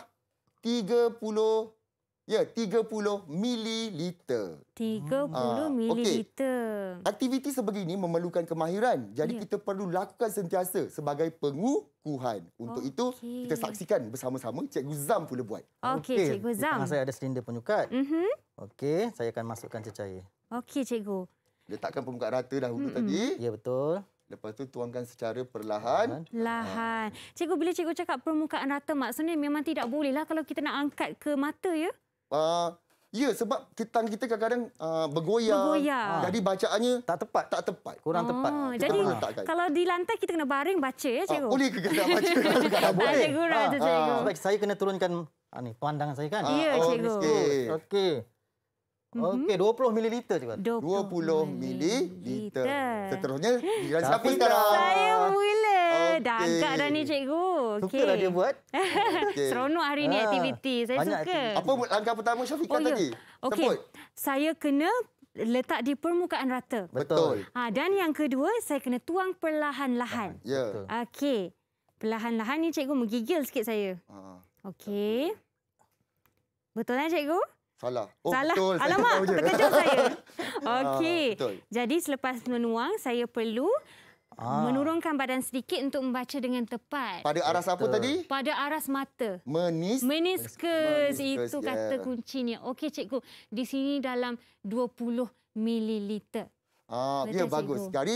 Ya, 30 mililiter. 30 ha. Ah, mililiter. Okay. Aktiviti sebegini memerlukan kemahiran. Jadi ya. kita perlu lakukan sentiasa sebagai pengukuhan.
Untuk okay. itu, kita saksikan
bersama-sama Cikgu Zam pula buat.
Okey, okay. Cikgu Zam. saya
ada silinder penyukat. Mm-hmm. Okey, saya akan masukkan cecair.
Okey, Cikgu.
Letakkan permukaan rata dahulu mm-hmm. tadi. Ya, betul. Lepas tu tuangkan secara perlahan.
Perlahan. Cikgu, bila cikgu cakap permukaan rata, maksudnya memang tidak bolehlah kalau kita nak angkat ke mata, ya?
uh, ya sebab titang kita kadang-kadang uh, bergoyang. bergoyang. Ha. Jadi bacaannya tak tepat, tak tepat. Kurang
oh, tepat. Jadi kalau
di lantai kita kena baring baca ya cikgu. Uh, boleh ke kita baca?
tak boleh. Cikgu ha. ha. Sebab saya kena turunkan ha, ni, pandangan saya kan. Ha. Ya
oh, cikgu. Okey. Okay. Okey, 20 ml juga. 20, 20 ml. Seterusnya, giliran siapa sekarang? Saya
mula dah okay. dah ni eh. cikgu. Okay. Suka lah dia buat. Okay. Seronok hari ni ha. aktiviti. Saya Banyak suka. Aktiviti. Apa langkah
pertama Syafiqah oh, ya. tadi?
Okay. Saya kena letak di permukaan rata. Betul. Ha, dan yang kedua, saya kena tuang perlahan-lahan. Ah, ya. Yeah. Okey. Perlahan-lahan ni cikgu menggigil sikit saya. Ah. Okey. Betul kan cikgu?
Salah. Oh, Salah. Betul. Alamak, terkejut
saya. Okey. Jadi selepas menuang, saya perlu Ah. Menurunkan badan sedikit untuk membaca dengan tepat. Pada aras apa tadi? Pada aras mata.
Menis Meniskus.
Meniskus. Itu yeah. kata kuncinya. Okey, cikgu. Di sini dalam 20 mililiter.
Ah, ya, bagus. Cikgu. Jadi,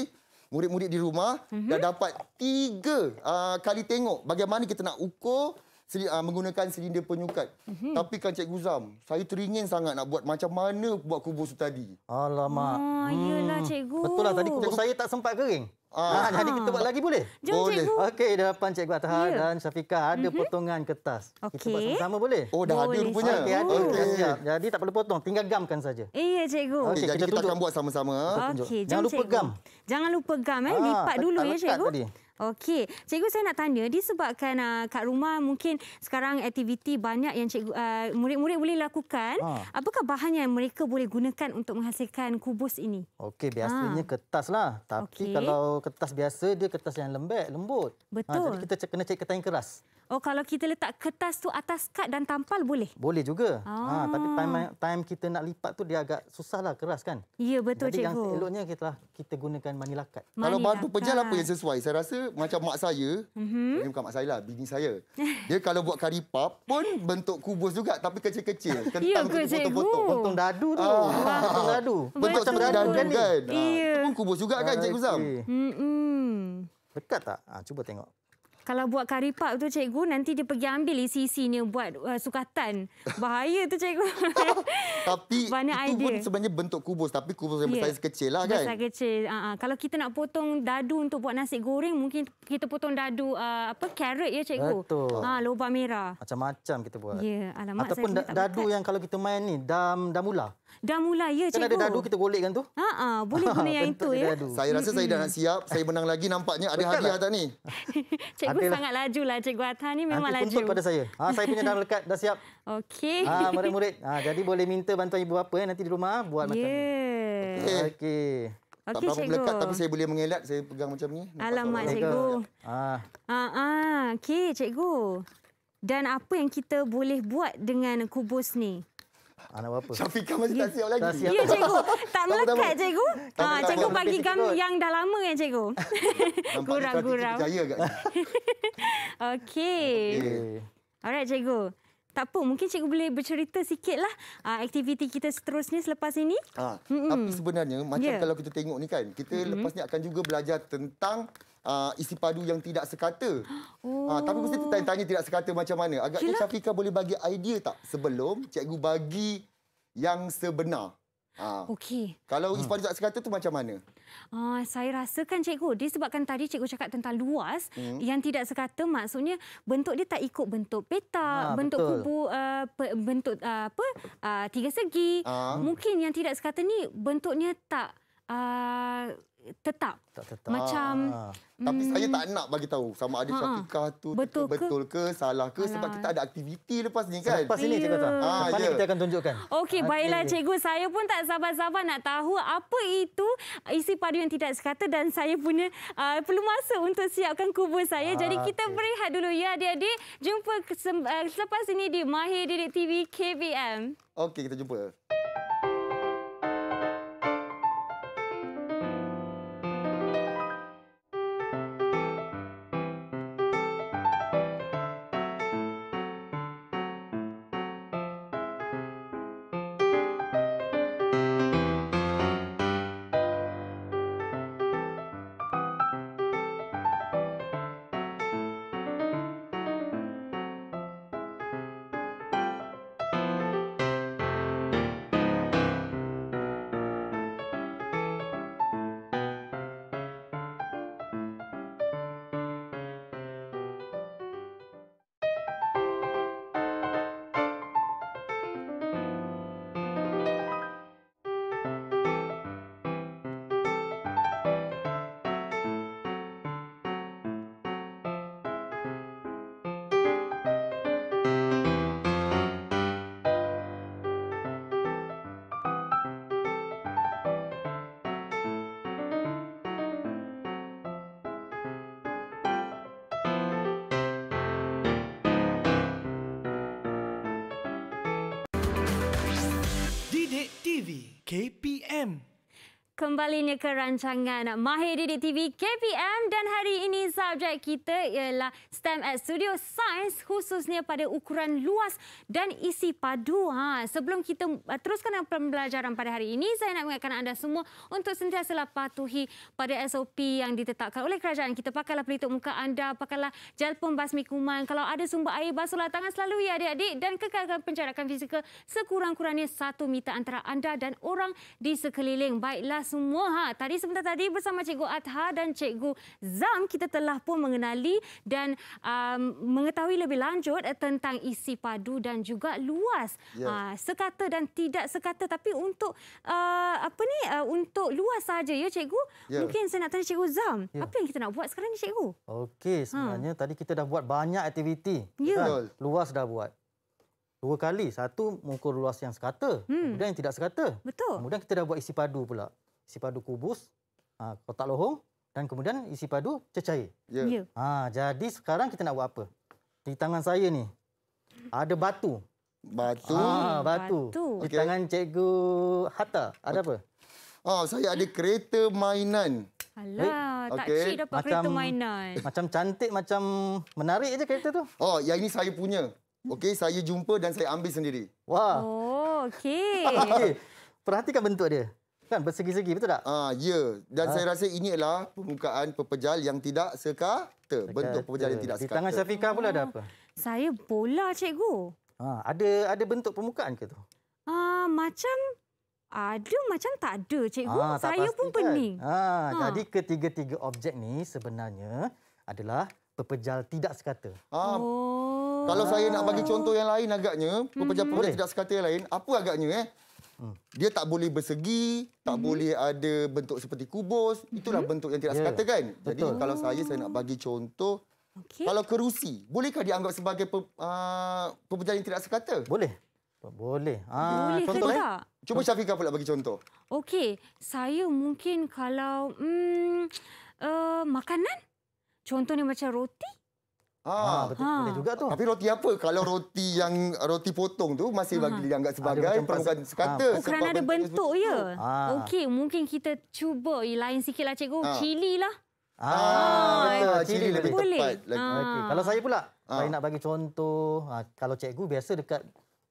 murid-murid di rumah uh-huh. dah dapat tiga uh, kali tengok bagaimana kita nak ukur ah, menggunakan silinder penyukat. Mm-hmm. Tapi kan Cikgu Zam, saya teringin sangat nak buat macam mana buat kubus tadi. Alamak. Ah, hmm. Yelah Cikgu. Betul lah tadi kubus saya tak sempat kering. Ah. Ha, ah, jadi kita buat lagi boleh? Jom, boleh. Okey,
depan Cikgu Atahar yeah. dan Syafiqah ada mm -hmm. potongan kertas. Okay. Kita buat sama-sama boleh? Oh, dah boleh. ada rupanya. Okey, ada. Okay. Okay. Jadi tak perlu potong, tinggal gamkan saja.
Iya, yeah, Cikgu. Okay, okay, jadi kita, kita akan
buat sama-sama. Okay. Jangan lupa cikgu. gam.
Jangan lupa gam. Eh. Ha, Lipat dulu ya, Cikgu. Tadi. Okey, cikgu saya nak tanya disebabkan uh, kat rumah mungkin sekarang aktiviti banyak yang cikgu uh, murid-murid boleh lakukan, ha. apakah bahan yang mereka boleh gunakan untuk menghasilkan kubus ini?
Okey, biasanya ha. kertas lah. Tapi okay. kalau kertas biasa dia kertas yang lembek, lembut. Betul. Ha, jadi kita kena cek kertas yang keras.
Oh, kalau kita letak kertas tu atas kad dan tampal boleh?
Boleh juga. Oh. Ha, tapi time, time kita nak lipat tu dia agak susah lah, keras kan? Ya, betul Jadi cikgu. Jadi yang eloknya kita, kita gunakan manila kad. kalau bantu pejal apa
yang sesuai? Saya rasa macam mak saya, mm-hmm. bukan mak saya lah, bini saya. Dia kalau buat kari pap pun bentuk kubus juga tapi kecil-kecil. Ya
Kentang tu potong Bentuk Potong dadu tu. Ah. Potong dadu. Bentuk macam dadu, dadu kan? Ya. Ah. Itu pun kubus juga kan ah, Cikgu Zam?
Mm-mm.
Dekat tak? Ah, cuba tengok
kalau buat curry puff tu cikgu nanti dia pergi ambil isi-isinya buat uh, sukatan bahaya tu cikgu
tapi Banyak itu idea. pun sebenarnya bentuk kubus tapi kubus yang yeah. besar kecil lah
kan besar kecil uh-huh. kalau kita nak potong dadu untuk buat nasi goreng mungkin kita potong dadu uh, apa carrot ya cikgu betul ha, ah, lobak merah
macam-macam kita buat yeah. Alamak, ataupun dadu yang kalau kita main ni dam damula Dah mula ya cikgu. Kan ada dadu kita golekkan tu. Ha ah, boleh
guna yang itu ya. Dadu.
Saya rasa saya dah nak siap. Saya menang lagi nampaknya ada hadiah tak ni?
cikgu Atil. Lah. sangat lajulah cikgu Atha ni memang Nanti laju. Untuk pada saya. Ha saya punya dah lekat dah siap. Okey. Ha murid-murid.
Ha jadi boleh minta bantuan ibu apa ya nanti di rumah buat yeah. macam ni.
Okey. Okay. Okay, tak berapa cikgu. tapi saya
boleh mengelak. Saya pegang macam ni.
Alamak, cikgu. cikgu.
Ah.
Ah, ah. Okey, cikgu. Dan apa yang kita boleh buat dengan kubus ni?
Anak ah, bapa. Syafiqah masih
tak siap
lagi. Ya, cikgu. Tak melekat, cikgu. Ah, cikgu bagi gam yang dah lama kan, cikgu? Gurau-gurau. Nampak percaya Okey. Alright, cikgu. Tak apa, mungkin cikgu boleh bercerita sikitlah uh, ah, aktiviti kita seterusnya selepas ini.
Ha, mm -mm. Tapi sebenarnya, macam yeah. kalau kita tengok ni kan, kita mm -hmm. lepas ni akan juga belajar tentang uh, isi padu yang tidak sekata.
Oh. Uh, tapi mesti oh. tanya-tanya
tidak sekata macam mana. Agaknya Syafiqah boleh bagi idea tak sebelum cikgu bagi yang sebenar. Ha. Okey. Kalau isi hmm. padu tak sekata tu macam mana?
Ah, saya kan cikgu, disebabkan tadi cikgu cakap tentang luas hmm. yang tidak sekata maksudnya bentuk dia tak ikut bentuk petak, ha, bentuk betul. kubu uh, pe, bentuk uh, apa? Uh, tiga segi. Ha. Mungkin yang tidak sekata ni bentuknya tak uh, tetap. Tak tetap. Macam ha.
Tapi hmm. saya tak nak bagi tahu sama ada ha. syafiqah tu betul ke, betul ke salah ke Alah. sebab kita ada aktiviti lepas ni kan. Lepas ini yeah. cikgu tahu. Ha, lepas yeah. kita akan tunjukkan.
Okey, baiklah okay. cikgu.
Saya pun tak sabar-sabar nak tahu apa itu isi padu yang tidak sekata dan saya punya uh, perlu masa untuk siapkan kubur saya. Ha, Jadi ah, kita okay. berehat dulu ya adik-adik. Jumpa uh, selepas ini di Mahir Didik TV KBM.
Okey, kita jumpa.
KP kembalinya ke rancangan Mahir Didik TV KPM dan hari ini subjek kita ialah STEM at Studio Science khususnya pada ukuran luas dan isi padu. Ha, sebelum kita uh, teruskan pembelajaran pada hari ini, saya nak mengingatkan anda semua untuk sentiasa patuhi pada SOP yang ditetapkan oleh kerajaan. Kita pakailah pelitup muka anda, pakailah gel pembasmi kuman. Kalau ada sumber air, basuhlah tangan selalu ya adik-adik dan kekalkan penjarakan fizikal sekurang-kurangnya satu meter antara anda dan orang di sekeliling. Baiklah semua. Ha, tadi sebentar tadi bersama Cikgu Adha dan Cikgu Zam kita telah pun mengenali dan um, mengetahui lebih lanjut tentang isi padu dan juga luas ya. uh, sekata dan tidak sekata tapi untuk uh, apa ni uh, untuk luas saja ya Cikgu. Ya. Mungkin saya nak tanya Cikgu Zam, ya. apa yang kita nak buat sekarang ni Cikgu?
Okey, ha. sebenarnya ha. tadi kita dah buat banyak aktiviti. Ya. Kan? Luas dah buat. Dua kali. Satu, mengukur luas yang sekata. Hmm. Kemudian yang tidak sekata. Betul. Kemudian kita dah buat isi padu pula isi padu kubus, ha, kotak lohong dan kemudian isi padu cecair. Ya. ya. Ha, jadi sekarang kita nak buat apa? Di tangan saya ni ada batu. Batu. ha, batu. batu. Di tangan cikgu Hatta ada apa? Ah, oh, saya ada kereta
mainan.
Alah, okay. Eh, tak cik dapat macam, kereta mainan.
Macam cantik, macam menarik je kereta tu. Oh, yang ini saya punya. Okey, saya jumpa dan saya ambil sendiri. Wah.
Oh, okey. okay.
Perhatikan bentuk dia. Kan bersegi-segi betul tak? Ah, ya. Dan ah. saya rasa ini adalah permukaan pepejal yang tidak sekata. Bentuk pepejal yang tidak sekata. Di tangan Syafiqah pula ada apa?
Saya bola cikgu.
Ah,
ada ada bentuk permukaan ke tu?
Ah, macam ada macam tak ada cikgu. Ah, saya pasti, pun pening. Ah,
ah. jadi ketiga-tiga objek ni sebenarnya adalah pepejal tidak sekata.
Ah. Oh. Kalau saya nak bagi contoh yang lain agaknya, pepejal-pepejal mm -hmm. tidak sekata yang lain, apa agaknya eh? Hmm. Dia tak boleh bersegi, tak hmm boleh ada bentuk seperti kubus. Mhm. Itulah hmm bentuk yang tidak yeah. sekata kan? Betul. Jadi kalau saya, saya nak bagi contoh. Okay. Kalau kerusi, bolehkah dianggap sebagai pe, uh, ah, pembelajaran yang tidak sekata? Boleh. Boleh. Ha, boleh contoh, eh? ke Cuba Syafiqah pula bagi contoh.
Okey, saya mungkin kalau hmm, uh, makanan, contohnya macam roti.
Ha, betul ha. boleh juga tu. Tapi roti apa kalau roti yang roti potong tu masih bagi ha. dianggap sebagai perbukan sekata. Ha. Oh, kerana ada
bentuk, ya. Ha. Okey, mungkin kita cuba eh, lain sikitlah cikgu. Ha. Cili lah. Ha. Ha. Ha. Ha. Cili lebih boleh. tepat. Ha. Okay. Kalau
saya pula, ha. saya nak bagi contoh. Ha. Kalau cikgu biasa dekat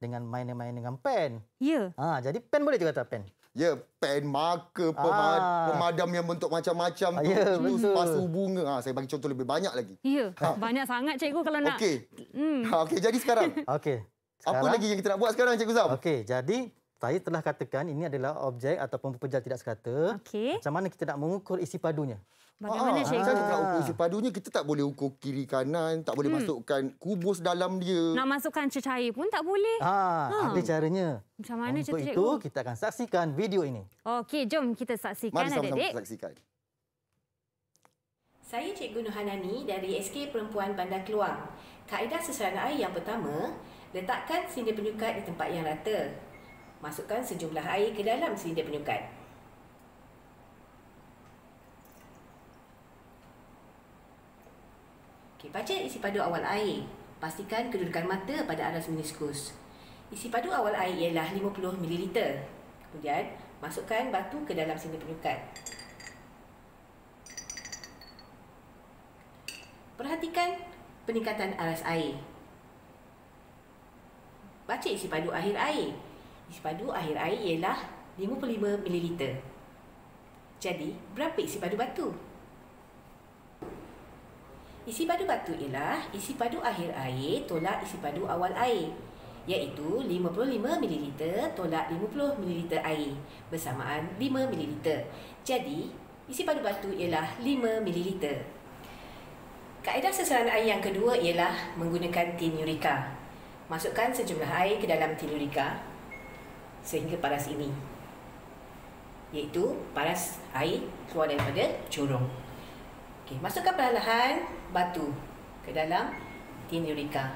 dengan main-main
dengan pen. Ya. Ha, jadi pen boleh juga kata pen. Ya, pen, marker,
pemad- ah.
pemadam yang bentuk macam-macam ah, tu. Ya, yeah, betul. Pasu bunga. Ha, saya bagi contoh lebih banyak lagi.
Ya, ha. banyak sangat cikgu kalau nak. Okey. Hmm. Ha,
Okey, jadi sekarang. Okey. Apa lagi yang kita nak buat sekarang, Cikgu
Zam? Okey, jadi saya telah katakan ini adalah objek ataupun pejal tidak sekata.
Okey. Macam
mana kita nak mengukur isi padunya?
Bagaimana ah, Sheikh?
Kita nak ukur padunya kita tak boleh ukur kiri kanan, tak boleh hmm. masukkan kubus dalam dia. Nak
masukkan cecair pun tak boleh. Ah, ha, ha. Ada caranya. Macam mana Untuk itu, cik?
kita akan saksikan video ini.
Okey, jom kita saksikan Mari sama-sama adik.
saksikan.
Saya Cikgu Nuhanani dari SK Perempuan Bandar Keluang. Kaedah sesuaian air yang pertama, letakkan sindir penyukat di tempat yang rata. Masukkan sejumlah air ke dalam sindir penyukat. Okay, baca isi padu awal air. Pastikan kedudukan mata pada aras meniskus. Isi padu awal air ialah 50 ml. Kemudian, masukkan batu ke dalam sini penyukat. Perhatikan peningkatan aras air. Baca isi padu akhir air. Isi padu akhir air ialah 55 ml. Jadi, berapa isi padu batu? Batu. Isi padu batu ialah isi padu akhir air tolak isi padu awal air iaitu 55 ml tolak 50 ml air bersamaan 5 ml. Jadi, isi padu batu ialah 5 ml. Kaedah sesaran air yang kedua ialah menggunakan tin yurika. Masukkan sejumlah air ke dalam tin yurika sehingga paras ini. Iaitu paras air keluar daripada corong. Okay, masukkan perlahan-lahan batu ke dalam tin Eureka.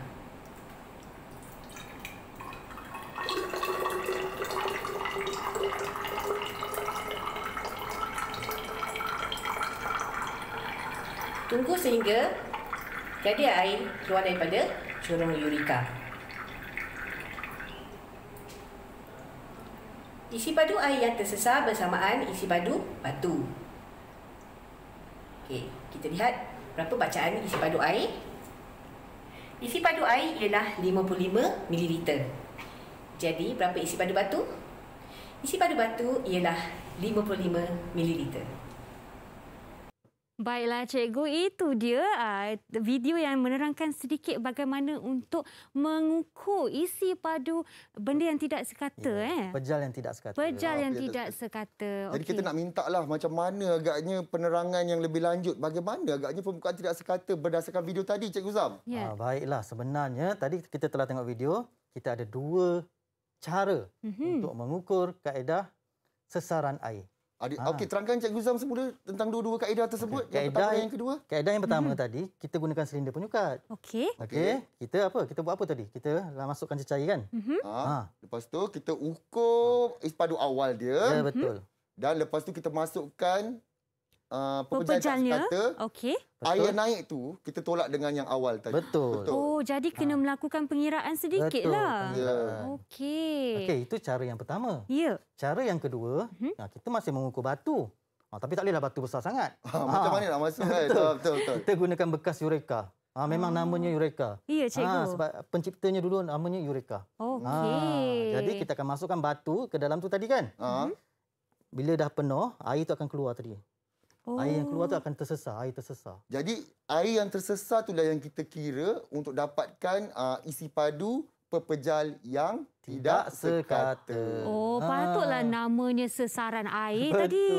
Tunggu sehingga jadi air keluar daripada corong Eureka. Isi padu air yang tersesat bersamaan isi padu batu. Okey, kita lihat Berapa bacaan isi padu air? Isi padu air ialah 55 ml. Jadi, berapa isi padu batu? Isi padu batu ialah 55 ml.
Baiklah cikgu, itu dia ah, video yang menerangkan sedikit bagaimana untuk mengukur isi padu benda yang tidak sekata. Ya, eh.
Pejal yang tidak sekata.
Pejal yang okay. tidak
sekata. Jadi okay. kita
nak minta lah macam mana agaknya penerangan yang lebih lanjut. Bagaimana agaknya pembukaan tidak sekata berdasarkan video tadi cikgu Zam?
Yeah. Ya. Uh, baiklah, sebenarnya tadi kita telah tengok video. Kita ada dua cara mm -hmm. untuk mengukur kaedah sesaran air.
Adi- ha. Okey, terangkan Cikgu Zam semula tentang dua-dua kaedah tersebut. Okay. Kaedah, yang yang kedua.
Kaedah yang pertama hmm. tadi, kita gunakan silinder penyukat. Okey. Okey. Okay. Kita apa? Kita buat apa tadi? Kita lah masukkan cecair kan? Mm-hmm.
Ha. ha. Lepas tu, kita ukur ha. ispadu awal dia. Ya, betul. Hmm. Dan lepas tu, kita masukkan Ah, pekerja pekerjanya kata okey air naik tu kita tolak dengan yang awal tadi betul,
betul.
oh jadi kena ha. melakukan pengiraan sedikitlah yeah. okey okey
itu cara yang pertama ya yeah. cara yang kedua hmm? kita masih mengukur batu ha, tapi tak bolehlah batu besar sangat ha, ha. macam mana nak masuk kan? betul. betul betul kita gunakan bekas eureka ha, memang hmm. namanya Eureka. Iya cikgu. Ah ha, sebab penciptanya dulu namanya Eureka. Okey. Ha, jadi kita akan masukkan batu ke dalam tu tadi kan? Ha. Bila dah penuh, air itu akan keluar
tadi. Oh. Air yang keluar tu oh.
akan tersesat, air tersesat.
Jadi air yang tersesah itulah yang kita kira untuk dapatkan uh, isi padu pepejal yang tidak sekata. Oh, patutlah ha.
namanya sesaran air Betul. tadi.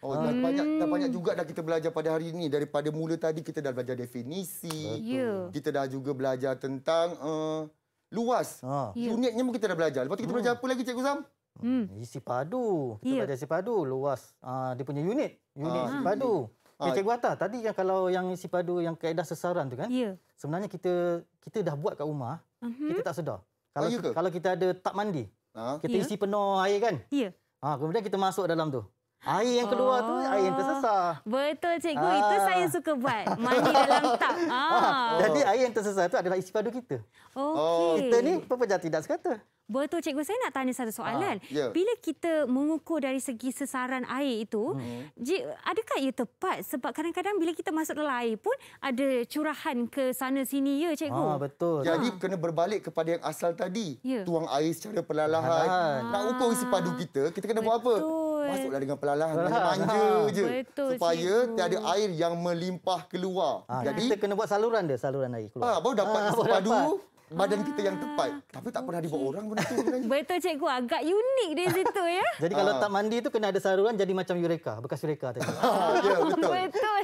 Oh, hmm. banyak
dah banyak hmm. juga dah kita belajar pada hari ini daripada mula tadi kita dah belajar definisi. Betul. Ya. Kita dah juga belajar tentang uh, luas. Ha. Yeah. Ya. Unitnya pun kita dah belajar. Lepas tu kita oh. belajar apa lagi Cikgu Sam? Hmm. hmm. Isi padu. Kita yeah. belajar isi padu. Luas. Uh, dia punya
unit. Unit ah. isi padu. Uh. Hmm. Eh, Cikgu Hatta, tadi yang kalau yang isi padu yang kaedah sesaran tu kan. Yeah. Sebenarnya kita kita dah buat kat rumah. Uh-huh. Kita tak sedar. Kalau oh, kalau kita ada tak mandi. Uh. Kita yeah. isi penuh air kan. Yeah. Uh, kemudian kita masuk dalam tu. Air yang kedua oh. tu air yang
tersesah. Oh, betul cikgu, ah. itu saya suka buat. Mandi dalam tap. Ah. Ah.
Jadi air yang tersesah tu adalah isi padu kita. Okay.
Oh. Kita ni
pepejar tidak sekata.
Betul cikgu, saya nak tanya satu soalan. Ah. Yeah. Bila kita mengukur dari segi sesaran air itu, hmm. adakah ia tepat? Sebab kadang-kadang bila kita masuk dalam air pun ada curahan ke sana sini ya cikgu. Ah,
betul. Jadi ah. kena berbalik kepada yang asal tadi. Yeah. Tuang air secara perlahan-lahan. Ah. Nak ukur isi padu ah. kita, kita kena betul. buat apa? Betul. Masuklah dengan perlahan manja ha. je. Betul, supaya cikgu. tiada air yang melimpah keluar. Ha. Jadi kita kena buat saluran dia, saluran air keluar. Ha, baru dapat ha, padu badan ha. kita yang tepat. Tapi tak pernah okay. dibuat orang benda
Betul cikgu, agak unik dia situ ya. Jadi kalau ha. tak
mandi tu kena ada saluran jadi macam ureka, bekas
ureka tadi. Ha.
betul.
betul.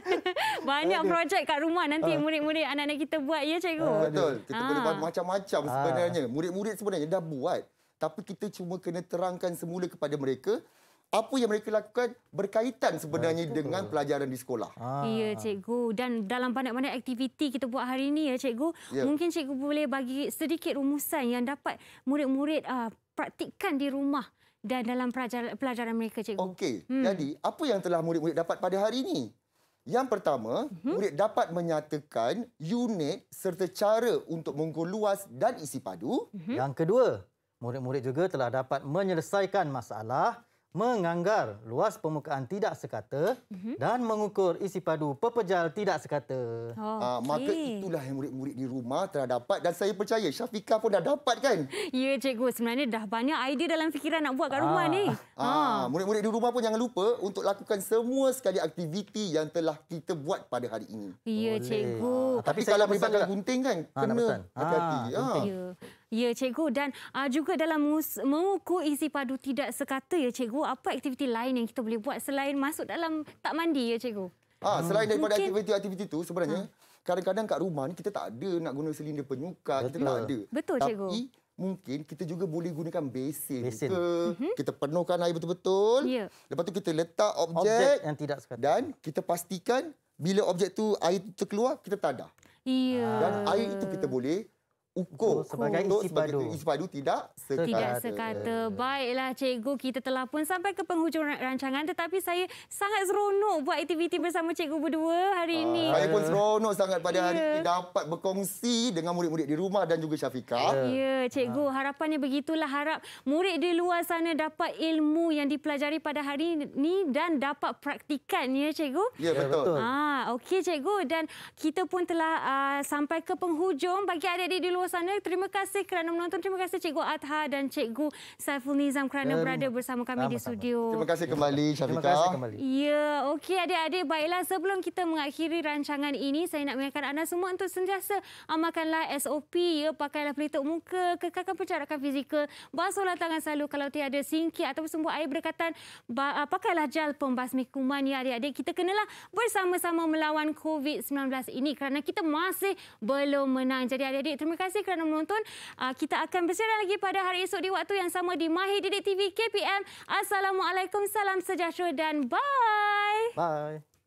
Banyak projek kat rumah nanti murid-murid anak-anak kita buat ya cikgu. Ha. Betul. Kita ha. boleh buat
macam-macam sebenarnya. Murid-murid sebenarnya dah buat. Tapi kita cuma kena terangkan semula kepada mereka apa yang mereka lakukan berkaitan sebenarnya Betul. dengan pelajaran di sekolah. Ha. Ya,
cikgu. Dan dalam banyak-banyak aktiviti kita buat hari ini ya, cikgu, ya. mungkin cikgu boleh bagi sedikit rumusan yang dapat murid-murid uh, praktikkan di rumah dan dalam pelajaran, pelajaran mereka, cikgu. Okey.
Hmm. Jadi, apa yang telah murid-murid dapat pada hari ini? Yang pertama, hmm. murid dapat menyatakan unit serta cara untuk mengukur luas dan isi padu. Hmm. Yang kedua, murid-murid
juga telah dapat menyelesaikan masalah menganggar luas permukaan tidak sekata uh-huh. dan mengukur isi padu pepejal tidak sekata. Oh, okay. Ah, maka itulah
yang murid-murid di rumah telah dapat dan saya percaya Syafika pun dah dapat kan?
ya, cikgu. Sebenarnya dah banyak idea dalam fikiran nak buat kat rumah uh, ni. Uh, uh.
Murid-murid di rumah pun jangan lupa untuk lakukan semua sekali aktiviti yang telah kita buat pada hari ini.
Ya, cikgu. Uh, tapi tapi kalau
melibatkan gunting kan, ha, kena hati-hati.
Ya, cikgu. Dan uh, juga dalam mengukur isi padu tidak sekata, ya cikgu, apa aktiviti lain yang kita boleh buat selain masuk dalam tak mandi, ya cikgu?
Ah, ha, selain daripada aktiviti-aktiviti itu sebenarnya, ha. kadang-kadang kat rumah ni kita tak ada nak guna silinder penyukar, kita tak ada. Betul, Tapi, cikgu. Tapi mungkin kita juga boleh gunakan besin. Besin. ke mm-hmm. kita penuhkan air betul-betul yeah. lepas tu kita letak objek, objek yang tidak sekata dan kita pastikan bila objek tu air tu terkeluar kita tadah
yeah. dan air itu kita
boleh Ukur oh, sebagai isi padu. isi padu tidak sekata. Tidak sekata.
Baiklah cikgu kita telah pun sampai ke penghujung rancangan tetapi saya sangat seronok buat aktiviti bersama cikgu berdua hari uh, ini. Saya pun seronok
sangat pada yeah. hari ya. ini dapat berkongsi dengan murid-murid di rumah dan juga Syafika. Ya yeah. yeah,
cikgu uh. harapannya begitulah harap murid di luar sana dapat ilmu yang dipelajari pada hari ini dan dapat praktikan ya cikgu. Ya yeah, ya, betul. Ah, Okey cikgu dan kita pun telah uh, sampai ke penghujung bagi adik-adik di luar sana. Terima kasih kerana menonton. Terima kasih Cikgu Adha dan Cikgu Saiful Nizam kerana um, berada bersama kami di studio. Terima kasih
kembali Syafiqah. Terima kasih kembali.
Ya, okey adik-adik. Baiklah, sebelum kita mengakhiri rancangan ini, saya nak mengingatkan anda semua untuk sentiasa amalkanlah SOP. Ya. Pakailah pelitup muka, kekalkan percarakan fizikal, basuhlah tangan selalu kalau tiada singki atau sumber air berdekatan, ah, pakailah gel pembasmi kuman ya adik-adik. Kita kenalah bersama-sama melawan COVID-19 ini kerana kita masih belum menang. Jadi adik-adik, terima kasih kasih kerana menonton. Uh, kita akan bersiaran lagi pada hari esok di waktu yang sama di Mahir Didik TV KPM. Assalamualaikum, salam sejahtera dan bye.
Bye.